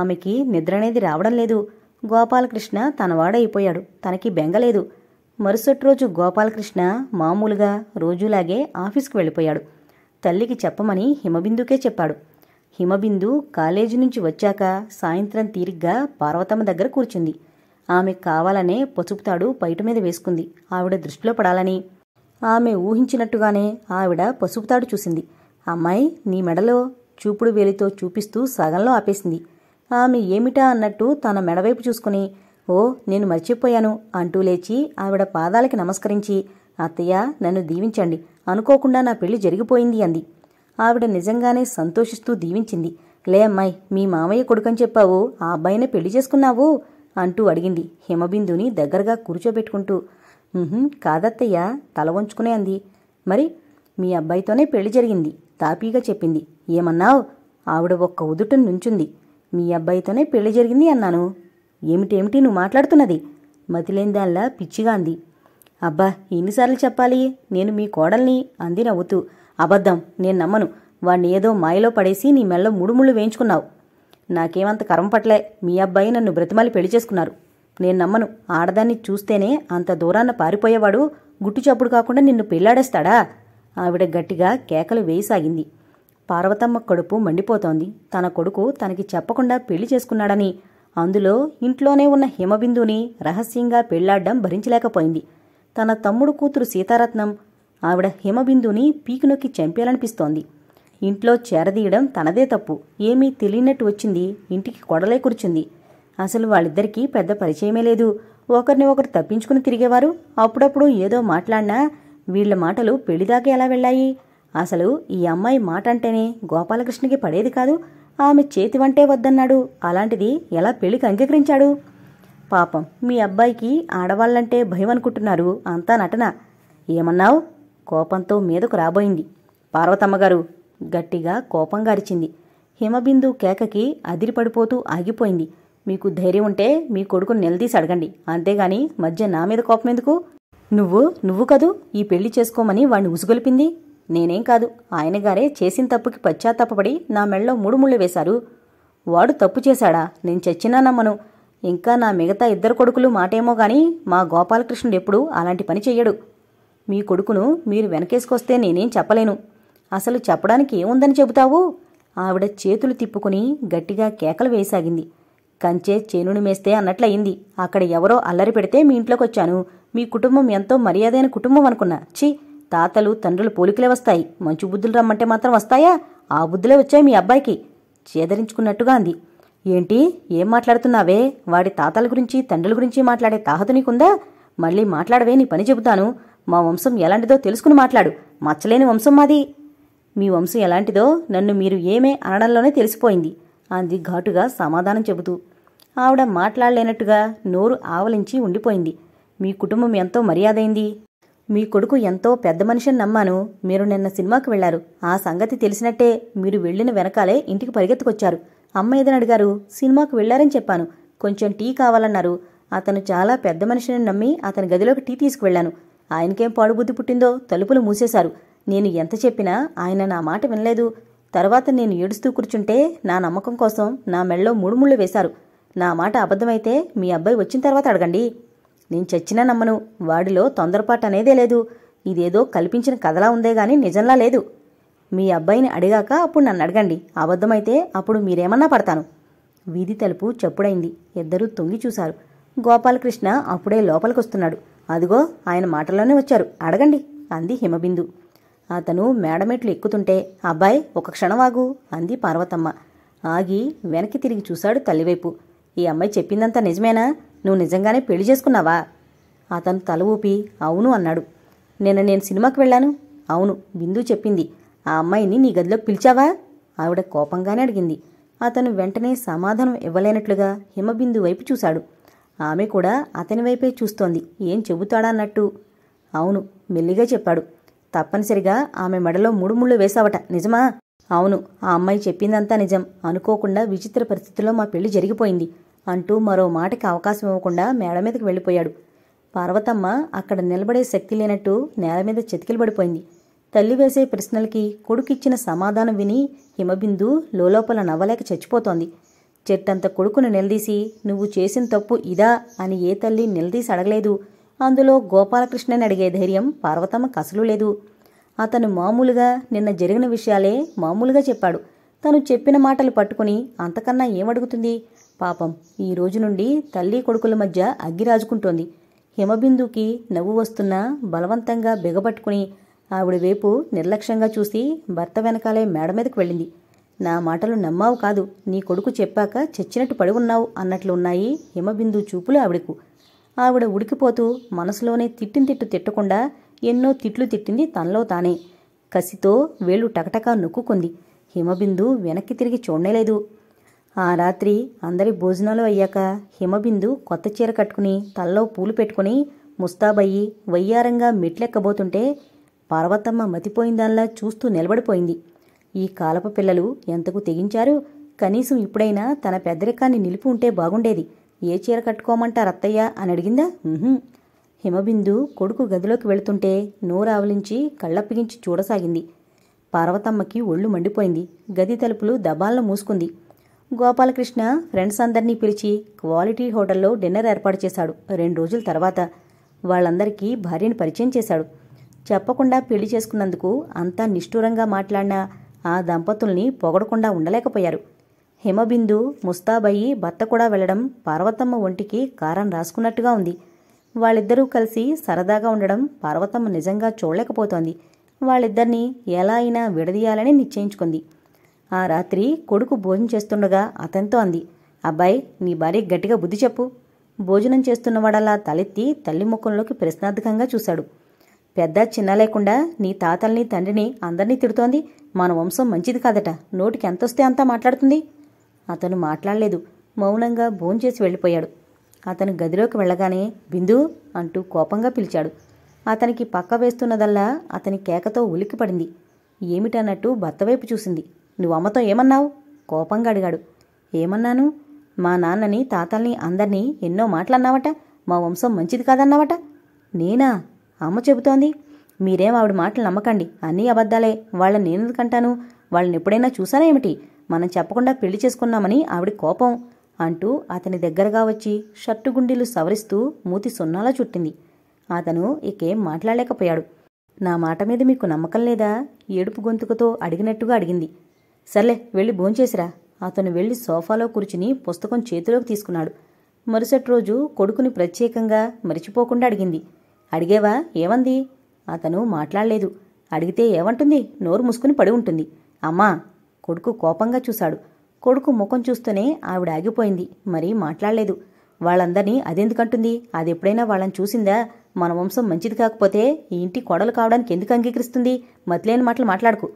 ఆమెకి నిద్ర అనేది రావడం లేదు గోపాలకృష్ణ తనవాడైపోయాడు తనకి బెంగలేదు మరుసటి రోజు గోపాలకృష్ణ మామూలుగా రోజులాగే ఆఫీస్కు వెళ్ళిపోయాడు తల్లికి చెప్పమని హిమబిందుకే చెప్పాడు హిమబిందు కాలేజీ నుంచి వచ్చాక సాయంత్రం తీరిగ్గా పార్వతమ్మ దగ్గర కూర్చుంది ఆమె కావాలనే పసుపుతాడు తాడు పైట మీద వేసుకుంది ఆవిడ దృష్టిలో పడాలని ఆమె ఊహించినట్టుగానే ఆవిడ పసుపుతాడు చూసింది అమ్మాయి నీ మెడలో చూపుడు వేలితో చూపిస్తూ సగంలో ఆపేసింది ఆమె ఏమిటా అన్నట్టు తన మెడవైపు చూసుకుని ఓ నేను మర్చిపోయాను అంటూ లేచి ఆవిడ పాదాలకి నమస్కరించి అత్తయ్య నన్ను దీవించండి అనుకోకుండా నా పెళ్లి జరిగిపోయింది అంది ఆవిడ నిజంగానే సంతోషిస్తూ దీవించింది లే అమ్మాయి మీ మామయ్య కొడుకని చెప్పావు ఆ అబ్బాయినే పెళ్లి చేసుకున్నావు అంటూ అడిగింది హిమబిందుని దగ్గరగా కూర్చోబెట్టుకుంటూ కాదత్తయ్య తల వంచుకునే అంది మరి మీ అబ్బాయితోనే పెళ్లి జరిగింది తాపీగా చెప్పింది ఏమన్నావు ఆవిడ ఒక్క ఉదుటను నుంచుంది మీ అబ్బాయితోనే పెళ్లి జరిగింది అన్నాను ఏమిటేమిటి నువ్వు మాట్లాడుతున్నది మతిలేని దానిలా పిచ్చిగా అంది అబ్బా ఎన్నిసార్లు చెప్పాలి నేను మీ కోడల్ని అంది నవ్వుతూ అబద్ధం నేను నమ్మను వాణ్ణి ఏదో మాయలో పడేసి నీ మెళ్ళ ముడుముళ్ళు వేయించుకున్నావు నాకేమంత కరం పట్లే మీ అబ్బాయి నన్ను బ్రతిమాలి పెళ్లి చేసుకున్నారు నేను నమ్మను ఆడదాన్ని చూస్తేనే అంత దూరాన పారిపోయేవాడు గుట్టు చప్పుడు కాకుండా నిన్ను పెళ్లాడేస్తాడా ఆవిడ గట్టిగా కేకలు వేయసాగింది పార్వతమ్మ కడుపు మండిపోతోంది తన కొడుకు తనకి చెప్పకుండా పెళ్లి చేసుకున్నాడని అందులో ఇంట్లోనే ఉన్న హిమబిందుని రహస్యంగా పెళ్లాడ్డం భరించలేకపోయింది తన తమ్ముడు కూతురు సీతారత్నం ఆవిడ హిమబిందుని పీకునొక్కి చంపేయాలనిపిస్తోంది ఇంట్లో చేరదీయడం తనదే తప్పు ఏమీ తెలియనట్టు వచ్చింది ఇంటికి కొడలే కూర్చుంది అసలు వాళ్ళిద్దరికీ పెద్ద పరిచయమే లేదు ఒకరిని ఒకరు తప్పించుకుని తిరిగేవారు అప్పుడప్పుడు ఏదో మాట్లాడినా వీళ్ల మాటలు పెళ్లిదాకా ఎలా వెళ్ళాయి అసలు ఈ అమ్మాయి మాట అంటేనే గోపాలకృష్ణకి పడేది కాదు ఆమె చేతి వంటే వద్దన్నాడు అలాంటిది ఎలా పెళ్లికి అంగీకరించాడు పాపం మీ అబ్బాయికి ఆడవాళ్ళంటే భయం అనుకుంటున్నారు అంతా నటన ఏమన్నావు కోపంతో మీదకు రాబోయింది పార్వతమ్మగారు గట్టిగా కోపంగా అరిచింది హిమబిందు కేకకి అదిరిపడిపోతూ ఆగిపోయింది మీకు ధైర్యం ఉంటే మీ కొడుకును నిలదీసి అడగండి అంతేగాని మధ్య నా మీద కోపం ఎందుకు నువ్వు నువ్వు కదూ ఈ పెళ్లి చేసుకోమని వాణ్ణి ఉసుగొలిపింది నేనేం కాదు ఆయనగారే చేసిన తప్పుకి పశ్చాత్తాపడి నా మెళ్ళలో మూడు వేశారు వాడు తప్పు చేశాడా నేను చచ్చినా నమ్మను ఇంకా నా మిగతా ఇద్దరు కొడుకులు మాటేమో గాని మా గోపాలకృష్ణుడు ఎప్పుడూ అలాంటి పని చెయ్యడు మీ కొడుకును మీరు వెనకేసుకొస్తే నేనేం చెప్పలేను అసలు చెప్పడానికి ఏముందని చెబుతావు ఆవిడ చేతులు తిప్పుకుని గట్టిగా కేకలు వేయసాగింది కంచే చేనుని మేస్తే అన్నట్లయింది అక్కడ ఎవరో అల్లరి పెడితే మీ ఇంట్లోకొచ్చాను మీ కుటుంబం ఎంతో మర్యాదైన కుటుంబం అనుకున్నా చీ తాతలు తండ్రులు పోలికలే వస్తాయి మంచి బుద్ధులు రమ్మంటే మాత్రం వస్తాయా ఆ బుద్ధులే వచ్చాయి మీ అబ్బాయికి చేదరించుకున్నట్టుగా అంది ఏంటి ఏం మాట్లాడుతున్నావే వాడి తాతల గురించి తండ్రుల గురించి మాట్లాడే తాహతు నీకుందా మళ్ళీ మాట్లాడవే నీ పని చెబుతాను మా వంశం ఎలాంటిదో తెలుసుకుని మాట్లాడు మచ్చలేని వంశం మాది మీ వంశం ఎలాంటిదో నన్ను మీరు ఏమే అనడంలోనే తెలిసిపోయింది అంది ఘాటుగా సమాధానం చెబుతూ ఆవిడ మాట్లాడలేనట్టుగా నోరు ఆవలించి ఉండిపోయింది మీ కుటుంబం ఎంతో మర్యాదైంది మీ కొడుకు ఎంతో పెద్ద మనిషిని నమ్మాను మీరు నిన్న సినిమాకు వెళ్లారు ఆ సంగతి తెలిసినట్టే మీరు వెళ్లిన వెనకాలే ఇంటికి పరిగెత్తుకొచ్చారు అమ్మ అడిగారు సినిమాకు వెళ్లారని చెప్పాను కొంచెం టీ కావాలన్నారు అతను చాలా పెద్ద మనిషిని నమ్మి అతని గదిలోకి టీ తీసుకువెళ్లాను ఆయనకేం పాడుబుద్ధి పుట్టిందో తలుపులు మూసేశారు నేను ఎంత చెప్పినా ఆయన నా మాట వినలేదు తర్వాత నేను ఏడుస్తూ కూర్చుంటే నా నమ్మకం కోసం నా మెళ్ళో మూడు ముళ్ళు వేశారు నా మాట అబద్ధమైతే మీ అబ్బాయి వచ్చిన తర్వాత అడగండి నేను చచ్చినా నమ్మను వాడిలో తొందరపాటు అనేదే లేదు ఇదేదో కల్పించిన కథలా ఉందే గాని నిజంలా లేదు మీ అబ్బాయిని అడిగాక అప్పుడు నన్ను అడగండి అబద్ధమైతే అప్పుడు మీరేమన్నా పడతాను వీధి తలుపు చెప్పుడైంది ఇద్దరూ తొంగి చూశారు గోపాలకృష్ణ అప్పుడే లోపలికొస్తున్నాడు అదిగో ఆయన మాటల్లోనే వచ్చారు అడగండి అంది హిమబిందు అతను మేడమెట్లు ఎక్కుతుంటే అబ్బాయి ఒక క్షణవాగు అంది పార్వతమ్మ ఆగి వెనక్కి తిరిగి చూశాడు తల్లివైపు ఈ అమ్మాయి చెప్పిందంతా నిజమేనా నువ్వు నిజంగానే పెళ్లి చేసుకున్నావా అతను తల ఊపి అవును అన్నాడు నిన్న నేను సినిమాకి వెళ్ళాను అవును బిందు చెప్పింది ఆ అమ్మాయిని నీ గదిలోకి పిలిచావా ఆవిడ కోపంగానే అడిగింది అతను వెంటనే సమాధానం ఇవ్వలేనట్లుగా హిమబిందు వైపు చూశాడు ఆమె కూడా అతని వైపే చూస్తోంది ఏం చెబుతాడా అన్నట్టు అవును మెల్లిగా చెప్పాడు తప్పనిసరిగా ఆమె మెడలో మూడు ముళ్ళు వేసావట నిజమా అవును ఆ అమ్మాయి చెప్పిందంతా నిజం అనుకోకుండా విచిత్ర పరిస్థితుల్లో మా పెళ్లి జరిగిపోయింది అంటూ మరో మాటకి అవకాశం ఇవ్వకుండా మేడ మీదకి వెళ్ళిపోయాడు పార్వతమ్మ అక్కడ నిలబడే శక్తి లేనట్టు నేల మీద పడిపోయింది తల్లి వేసే ప్రశ్నలకి కొడుకిచ్చిన సమాధానం విని హిమబిందు లోపల నవ్వలేక చచ్చిపోతోంది చెట్టంత కొడుకును నిలదీసి నువ్వు చేసిన తప్పు ఇదా అని ఏ తల్లి నిలదీసి అడగలేదు అందులో గోపాలకృష్ణని అడిగే ధైర్యం పార్వతమ్మ కసలు లేదు అతను మామూలుగా నిన్న జరిగిన విషయాలే మామూలుగా చెప్పాడు తను చెప్పిన మాటలు పట్టుకుని అంతకన్నా ఏమడుగుతుంది పాపం ఈ రోజు నుండి తల్లి కొడుకుల మధ్య అగ్గి రాజుకుంటోంది హిమబిందుకి నవ్వు వస్తున్నా బలవంతంగా బిగబట్టుకుని ఆవిడ వైపు నిర్లక్ష్యంగా చూసి భర్త వెనకాలే మేడ మీదకు వెళ్ళింది నా మాటలు నమ్మావు కాదు నీ కొడుకు చెప్పాక చచ్చినట్టు పడి ఉన్నావు అన్నట్లు ఉన్నాయి హిమబిందు చూపులు ఆవిడకు ఆవిడ ఉడికిపోతూ మనసులోనే తిట్టిన తిట్టు తిట్టకుండా ఎన్నో తిట్లు తిట్టింది తనలో తానే కసితో వేళ్ళు టకటకా నొక్కుకుంది హిమబిందు వెనక్కి తిరిగి చూడలేదు ఆ రాత్రి అందరి భోజనాలు అయ్యాక హిమబిందు కొత్త చీర కట్టుకుని తల్లో పూలు పెట్టుకుని ముస్తాబయ్యి వయ్యారంగా మెట్లెక్కబోతుంటే పార్వతమ్మ మతిపోయిందాల్లా చూస్తూ నిలబడిపోయింది ఈ కాలపు పిల్లలు ఎంతకు తెగించారు కనీసం ఇప్పుడైనా తన పెద్దరికాన్ని నిలిపి ఉంటే బాగుండేది ఏ చీర కట్టుకోమంటా రత్తయ్య అని అడిగిందా హిమబిందు కొడుకు గదిలోకి వెళుతుంటే నోరావలించి కళ్ళప్పగించి చూడసాగింది పార్వతమ్మకి ఒళ్ళు మండిపోయింది గది తలుపులు దబాలను మూసుకుంది గోపాలకృష్ణ ఫ్రెండ్స్ అందరినీ పిలిచి క్వాలిటీ హోటల్లో డిన్నర్ ఏర్పాటు చేశాడు రెండు రోజుల తర్వాత వాళ్ళందరికీ భార్యని పరిచయం చేశాడు చెప్పకుండా పెళ్లి చేసుకున్నందుకు అంతా నిష్ఠూరంగా మాట్లాడిన ఆ దంపతుల్ని పొగడకుండా ఉండలేకపోయారు హిమబిందు ముస్తాబయ్యి భర్త కూడా వెళ్లడం పార్వతమ్మ ఒంటికి కారం రాసుకున్నట్టుగా ఉంది వాళ్ళిద్దరూ కలిసి సరదాగా ఉండడం పార్వతమ్మ నిజంగా చూడలేకపోతోంది వాళ్ళిద్దరినీ ఎలా అయినా విడదీయాలని నిశ్చయించుకుంది ఆ రాత్రి కొడుకు భోజనం చేస్తుండగా అతనితో అంది అబ్బాయి నీ భార్య గట్టిగా బుద్ధి చెప్పు భోజనం చేస్తున్నవాడలా తలెత్తి తల్లి ముఖంలోకి ప్రశ్నార్థకంగా చూశాడు పెద్ద చిన్న లేకుండా నీ తాతల్ని తండ్రిని అందరినీ తిడుతోంది మన వంశం మంచిది కాదట నోటికి ఎంతొస్తే అంతా మాట్లాడుతుంది అతను మాట్లాడలేదు మౌనంగా భోంచేసి వెళ్ళిపోయాడు అతను గదిలోకి వెళ్ళగానే బిందు అంటూ కోపంగా పిలిచాడు అతనికి పక్క వేస్తున్నదల్లా అతని కేకతో ఉలిక్కిపడింది ఏమిటన్నట్టు భర్తవైపు చూసింది నువ్వు అమ్మతో ఏమన్నావు కోపంగా అడిగాడు ఏమన్నాను మా నాన్నని తాతల్ని అందర్నీ ఎన్నో మాటలన్నావట మా వంశం మంచిది కాదన్నావట నేనా అమ్మ చెబుతోంది మీరేం ఆవిడ మాటలు నమ్మకండి అన్నీ అబద్ధాలే వాళ్ళని నేనెందుకంటాను వాళ్ళని ఎప్పుడైనా చూసారా ఏమిటి మనం చెప్పకుండా పెళ్లి చేసుకున్నామని ఆవిడ కోపం అంటూ అతని దగ్గరగా వచ్చి షర్టు గుండీలు సవరిస్తూ మూతి సున్నాలా చుట్టింది అతను ఇకేం మాట్లాడలేకపోయాడు నా మాట మీద మీకు నమ్మకం లేదా ఏడుపు గొంతుకతో అడిగినట్టుగా అడిగింది సర్లే వెళ్ళి భోంచేసిరా అతను వెళ్ళి సోఫాలో కూర్చుని పుస్తకం చేతిలోకి తీసుకున్నాడు మరుసటి రోజు కొడుకుని ప్రత్యేకంగా మరిచిపోకుండా అడిగింది అడిగేవా ఏమంది అతను మాట్లాడలేదు అడిగితే ఏమంటుంది నోరు మూసుకుని పడి ఉంటుంది అమ్మా కొడుకు కోపంగా చూశాడు కొడుకు ముఖం చూస్తూనే ఆవిడ ఆగిపోయింది మరీ మాట్లాడలేదు వాళ్ళందరినీ అదెందుకంటుంది అది ఎప్పుడైనా వాళ్ళని చూసిందా మన వంశం మంచిది కాకపోతే ఈ ఇంటి కొడలు కావడానికి ఎందుకు అంగీకరిస్తుంది మతిలేని మాటలు మాట్లాడుకు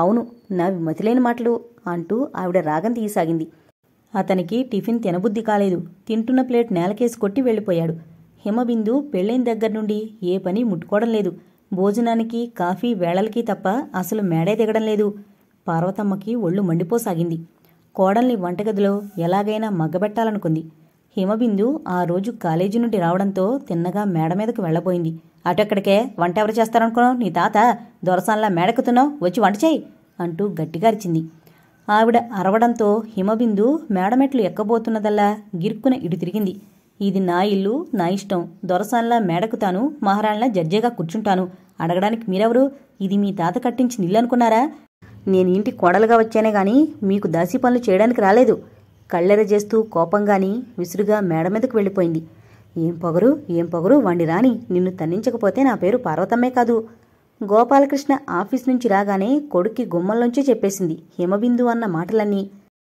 అవును నా మతిలేని మాటలు అంటూ ఆవిడ రాగం తీయసాగింది అతనికి టిఫిన్ తినబుద్ధి కాలేదు తింటున్న ప్లేట్ నేలకేసి కొట్టి వెళ్ళిపోయాడు హిమబిందు పెళ్లైన దగ్గర నుండి ఏ పని ముట్టుకోవడం లేదు భోజనానికి కాఫీ వేళలకి తప్ప అసలు మేడే దిగడం లేదు పార్వతమ్మకి ఒళ్ళు మండిపోసాగింది కోడల్ని వంటగదిలో ఎలాగైనా మగ్గబెట్టాలనుకుంది హిమబిందు ఆ రోజు కాలేజీ నుండి రావడంతో తిన్నగా మేడ మీదకు వెళ్లబోయింది అటెక్కడికే వంట ఎవరు చేస్తారనుకున్నావు నీ తాత దొరసాన్లా మేడెక్కుతున్నావు వచ్చి వంట చేయి అంటూ గట్టిగా అరిచింది ఆవిడ అరవడంతో హిమబిందు మేడమెట్లు ఎక్కబోతున్నదల్లా గిరుక్కున ఇటు తిరిగింది ఇది నా ఇల్లు నా ఇష్టం దొరసాన్లా మేడకుతాను మహారాణిలా జడ్జేగా కూర్చుంటాను అడగడానికి మీరెవరు ఇది మీ తాత కట్టించిన ఇల్లు అనుకున్నారా నేను ఇంటి కోడలుగా వచ్చానే గాని మీకు దాసి పనులు చేయడానికి రాలేదు కళ్ళెర చేస్తూ కోపంగాని విసురుగా మేడ మీదకు వెళ్ళిపోయింది ఏం పొగరు ఏం పొగరు వండి రాని నిన్ను తన్నించకపోతే నా పేరు పార్వతమ్మే కాదు గోపాలకృష్ణ ఆఫీస్ నుంచి రాగానే కొడుక్కి గుమ్మల్లోంచే చెప్పేసింది హిమబిందు అన్న మాటలన్నీ